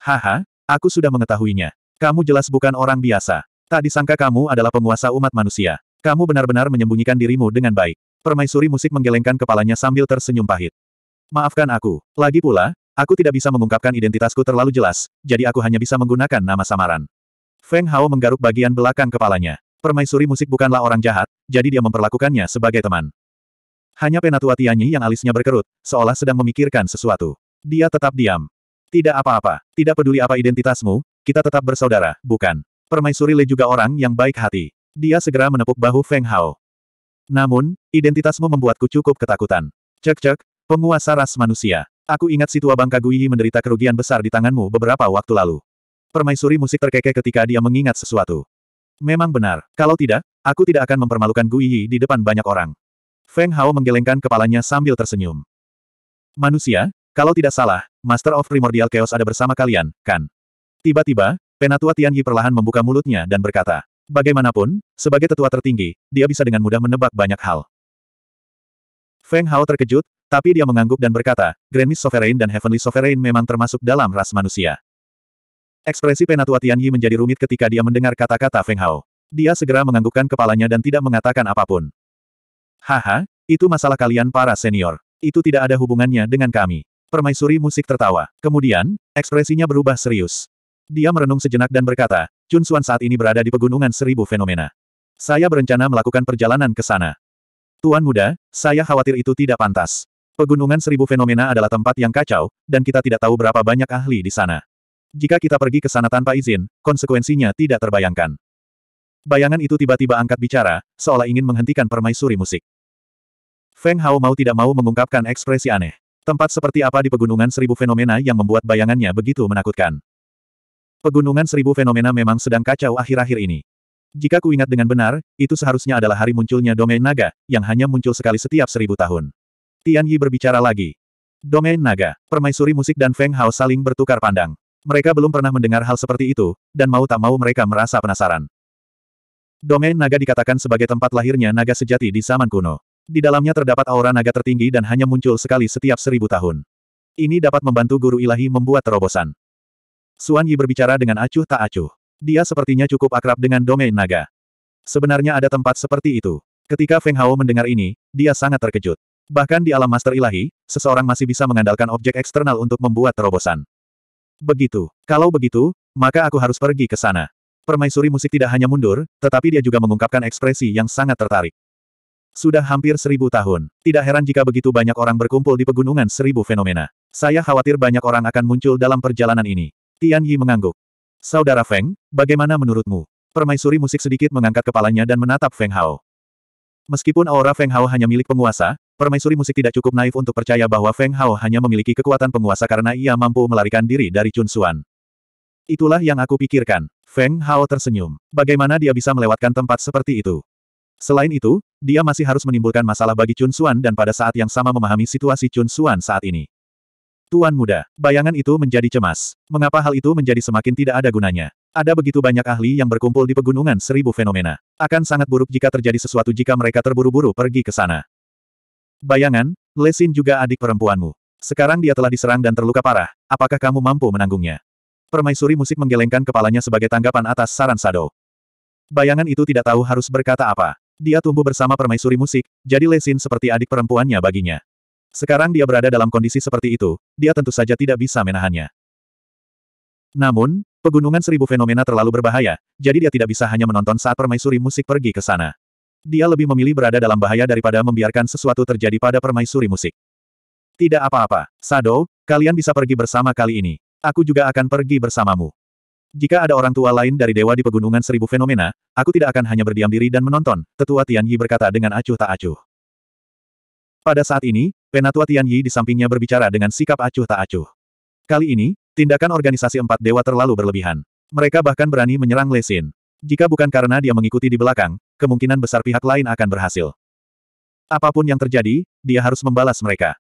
Haha, aku sudah mengetahuinya. Kamu jelas bukan orang biasa. Tak disangka kamu adalah penguasa umat manusia. Kamu benar-benar menyembunyikan dirimu dengan baik. Permaisuri musik menggelengkan kepalanya sambil tersenyum pahit. Maafkan aku. Lagi pula, Aku tidak bisa mengungkapkan identitasku terlalu jelas, jadi aku hanya bisa menggunakan nama samaran. Feng Hao menggaruk bagian belakang kepalanya. Permaisuri musik bukanlah orang jahat, jadi dia memperlakukannya sebagai teman. Hanya Penatua Tianyi yang alisnya berkerut, seolah sedang memikirkan sesuatu. Dia tetap diam. Tidak apa-apa, tidak peduli apa identitasmu, kita tetap bersaudara, bukan? Permaisuri Le juga orang yang baik hati. Dia segera menepuk bahu Feng Hao. Namun, identitasmu membuatku cukup ketakutan. Cek-cek, penguasa ras manusia. Aku ingat si tua bangka Guiyi menderita kerugian besar di tanganmu beberapa waktu lalu. Permaisuri musik terkekeh ketika dia mengingat sesuatu. Memang benar, kalau tidak, aku tidak akan mempermalukan Guiyi di depan banyak orang. Feng Hao menggelengkan kepalanya sambil tersenyum. Manusia, kalau tidak salah, Master of Primordial Chaos ada bersama kalian, kan? Tiba-tiba, Penatua Tianyi perlahan membuka mulutnya dan berkata, Bagaimanapun, sebagai tetua tertinggi, dia bisa dengan mudah menebak banyak hal. Feng Hao terkejut, tapi dia mengangguk dan berkata, Grand Miss Sovereign dan Heavenly Sovereign memang termasuk dalam ras manusia. Ekspresi penatua Tianyi menjadi rumit ketika dia mendengar kata-kata Feng Hao. Dia segera menganggukkan kepalanya dan tidak mengatakan apapun. Haha, itu masalah kalian para senior. Itu tidak ada hubungannya dengan kami. Permaisuri musik tertawa. Kemudian, ekspresinya berubah serius. Dia merenung sejenak dan berkata, Chun Suan saat ini berada di pegunungan seribu fenomena. Saya berencana melakukan perjalanan ke sana. Tuan muda, saya khawatir itu tidak pantas. Pegunungan Seribu Fenomena adalah tempat yang kacau, dan kita tidak tahu berapa banyak ahli di sana. Jika kita pergi ke sana tanpa izin, konsekuensinya tidak terbayangkan. Bayangan itu tiba-tiba angkat bicara, seolah ingin menghentikan permaisuri musik. Feng Hao mau tidak mau mengungkapkan ekspresi aneh. Tempat seperti apa di Pegunungan Seribu Fenomena yang membuat bayangannya begitu menakutkan. Pegunungan Seribu Fenomena memang sedang kacau akhir-akhir ini. Jika ku ingat dengan benar, itu seharusnya adalah hari munculnya domain naga, yang hanya muncul sekali setiap seribu tahun. Tian Yi berbicara lagi. Domain naga, permaisuri musik dan Feng Hao saling bertukar pandang. Mereka belum pernah mendengar hal seperti itu, dan mau tak mau mereka merasa penasaran. Domain naga dikatakan sebagai tempat lahirnya naga sejati di zaman kuno. Di dalamnya terdapat aura naga tertinggi dan hanya muncul sekali setiap seribu tahun. Ini dapat membantu guru ilahi membuat terobosan. Suan Yi berbicara dengan acuh tak acuh. Dia sepertinya cukup akrab dengan domain naga. Sebenarnya ada tempat seperti itu. Ketika Feng Hao mendengar ini, dia sangat terkejut. Bahkan di alam master ilahi, seseorang masih bisa mengandalkan objek eksternal untuk membuat terobosan. Begitu. Kalau begitu, maka aku harus pergi ke sana. Permaisuri musik tidak hanya mundur, tetapi dia juga mengungkapkan ekspresi yang sangat tertarik. Sudah hampir seribu tahun. Tidak heran jika begitu banyak orang berkumpul di pegunungan seribu fenomena. Saya khawatir banyak orang akan muncul dalam perjalanan ini. Tian Yi mengangguk. Saudara Feng, bagaimana menurutmu? Permaisuri musik sedikit mengangkat kepalanya dan menatap Feng Hao. Meskipun aura Feng Hao hanya milik penguasa, permaisuri musik tidak cukup naif untuk percaya bahwa Feng Hao hanya memiliki kekuatan penguasa karena ia mampu melarikan diri dari Chun Xuan. Itulah yang aku pikirkan. Feng Hao tersenyum. Bagaimana dia bisa melewatkan tempat seperti itu? Selain itu, dia masih harus menimbulkan masalah bagi Chun Xuan dan pada saat yang sama memahami situasi Chun Xuan saat ini. Tuan muda, bayangan itu menjadi cemas. Mengapa hal itu menjadi semakin tidak ada gunanya? Ada begitu banyak ahli yang berkumpul di pegunungan seribu fenomena. Akan sangat buruk jika terjadi sesuatu jika mereka terburu-buru pergi ke sana. Bayangan, Lesin juga adik perempuanmu. Sekarang dia telah diserang dan terluka parah, apakah kamu mampu menanggungnya? Permaisuri musik menggelengkan kepalanya sebagai tanggapan atas saran Sado. Bayangan itu tidak tahu harus berkata apa. Dia tumbuh bersama permaisuri musik, jadi Lesin seperti adik perempuannya baginya. Sekarang dia berada dalam kondisi seperti itu, dia tentu saja tidak bisa menahannya. Namun, pegunungan seribu fenomena terlalu berbahaya, jadi dia tidak bisa hanya menonton saat permaisuri musik pergi ke sana. Dia lebih memilih berada dalam bahaya daripada membiarkan sesuatu terjadi pada permaisuri musik. Tidak apa-apa, Sado, kalian bisa pergi bersama kali ini. Aku juga akan pergi bersamamu. Jika ada orang tua lain dari dewa di pegunungan seribu fenomena, aku tidak akan hanya berdiam diri dan menonton, tetua Tian Yi berkata dengan acuh tak acuh. Pada saat ini, Penatua Tianyi di sampingnya berbicara dengan sikap acuh tak acuh. Kali ini, tindakan organisasi empat dewa terlalu berlebihan. Mereka bahkan berani menyerang Lesin. Jika bukan karena dia mengikuti di belakang, kemungkinan besar pihak lain akan berhasil. Apapun yang terjadi, dia harus membalas mereka.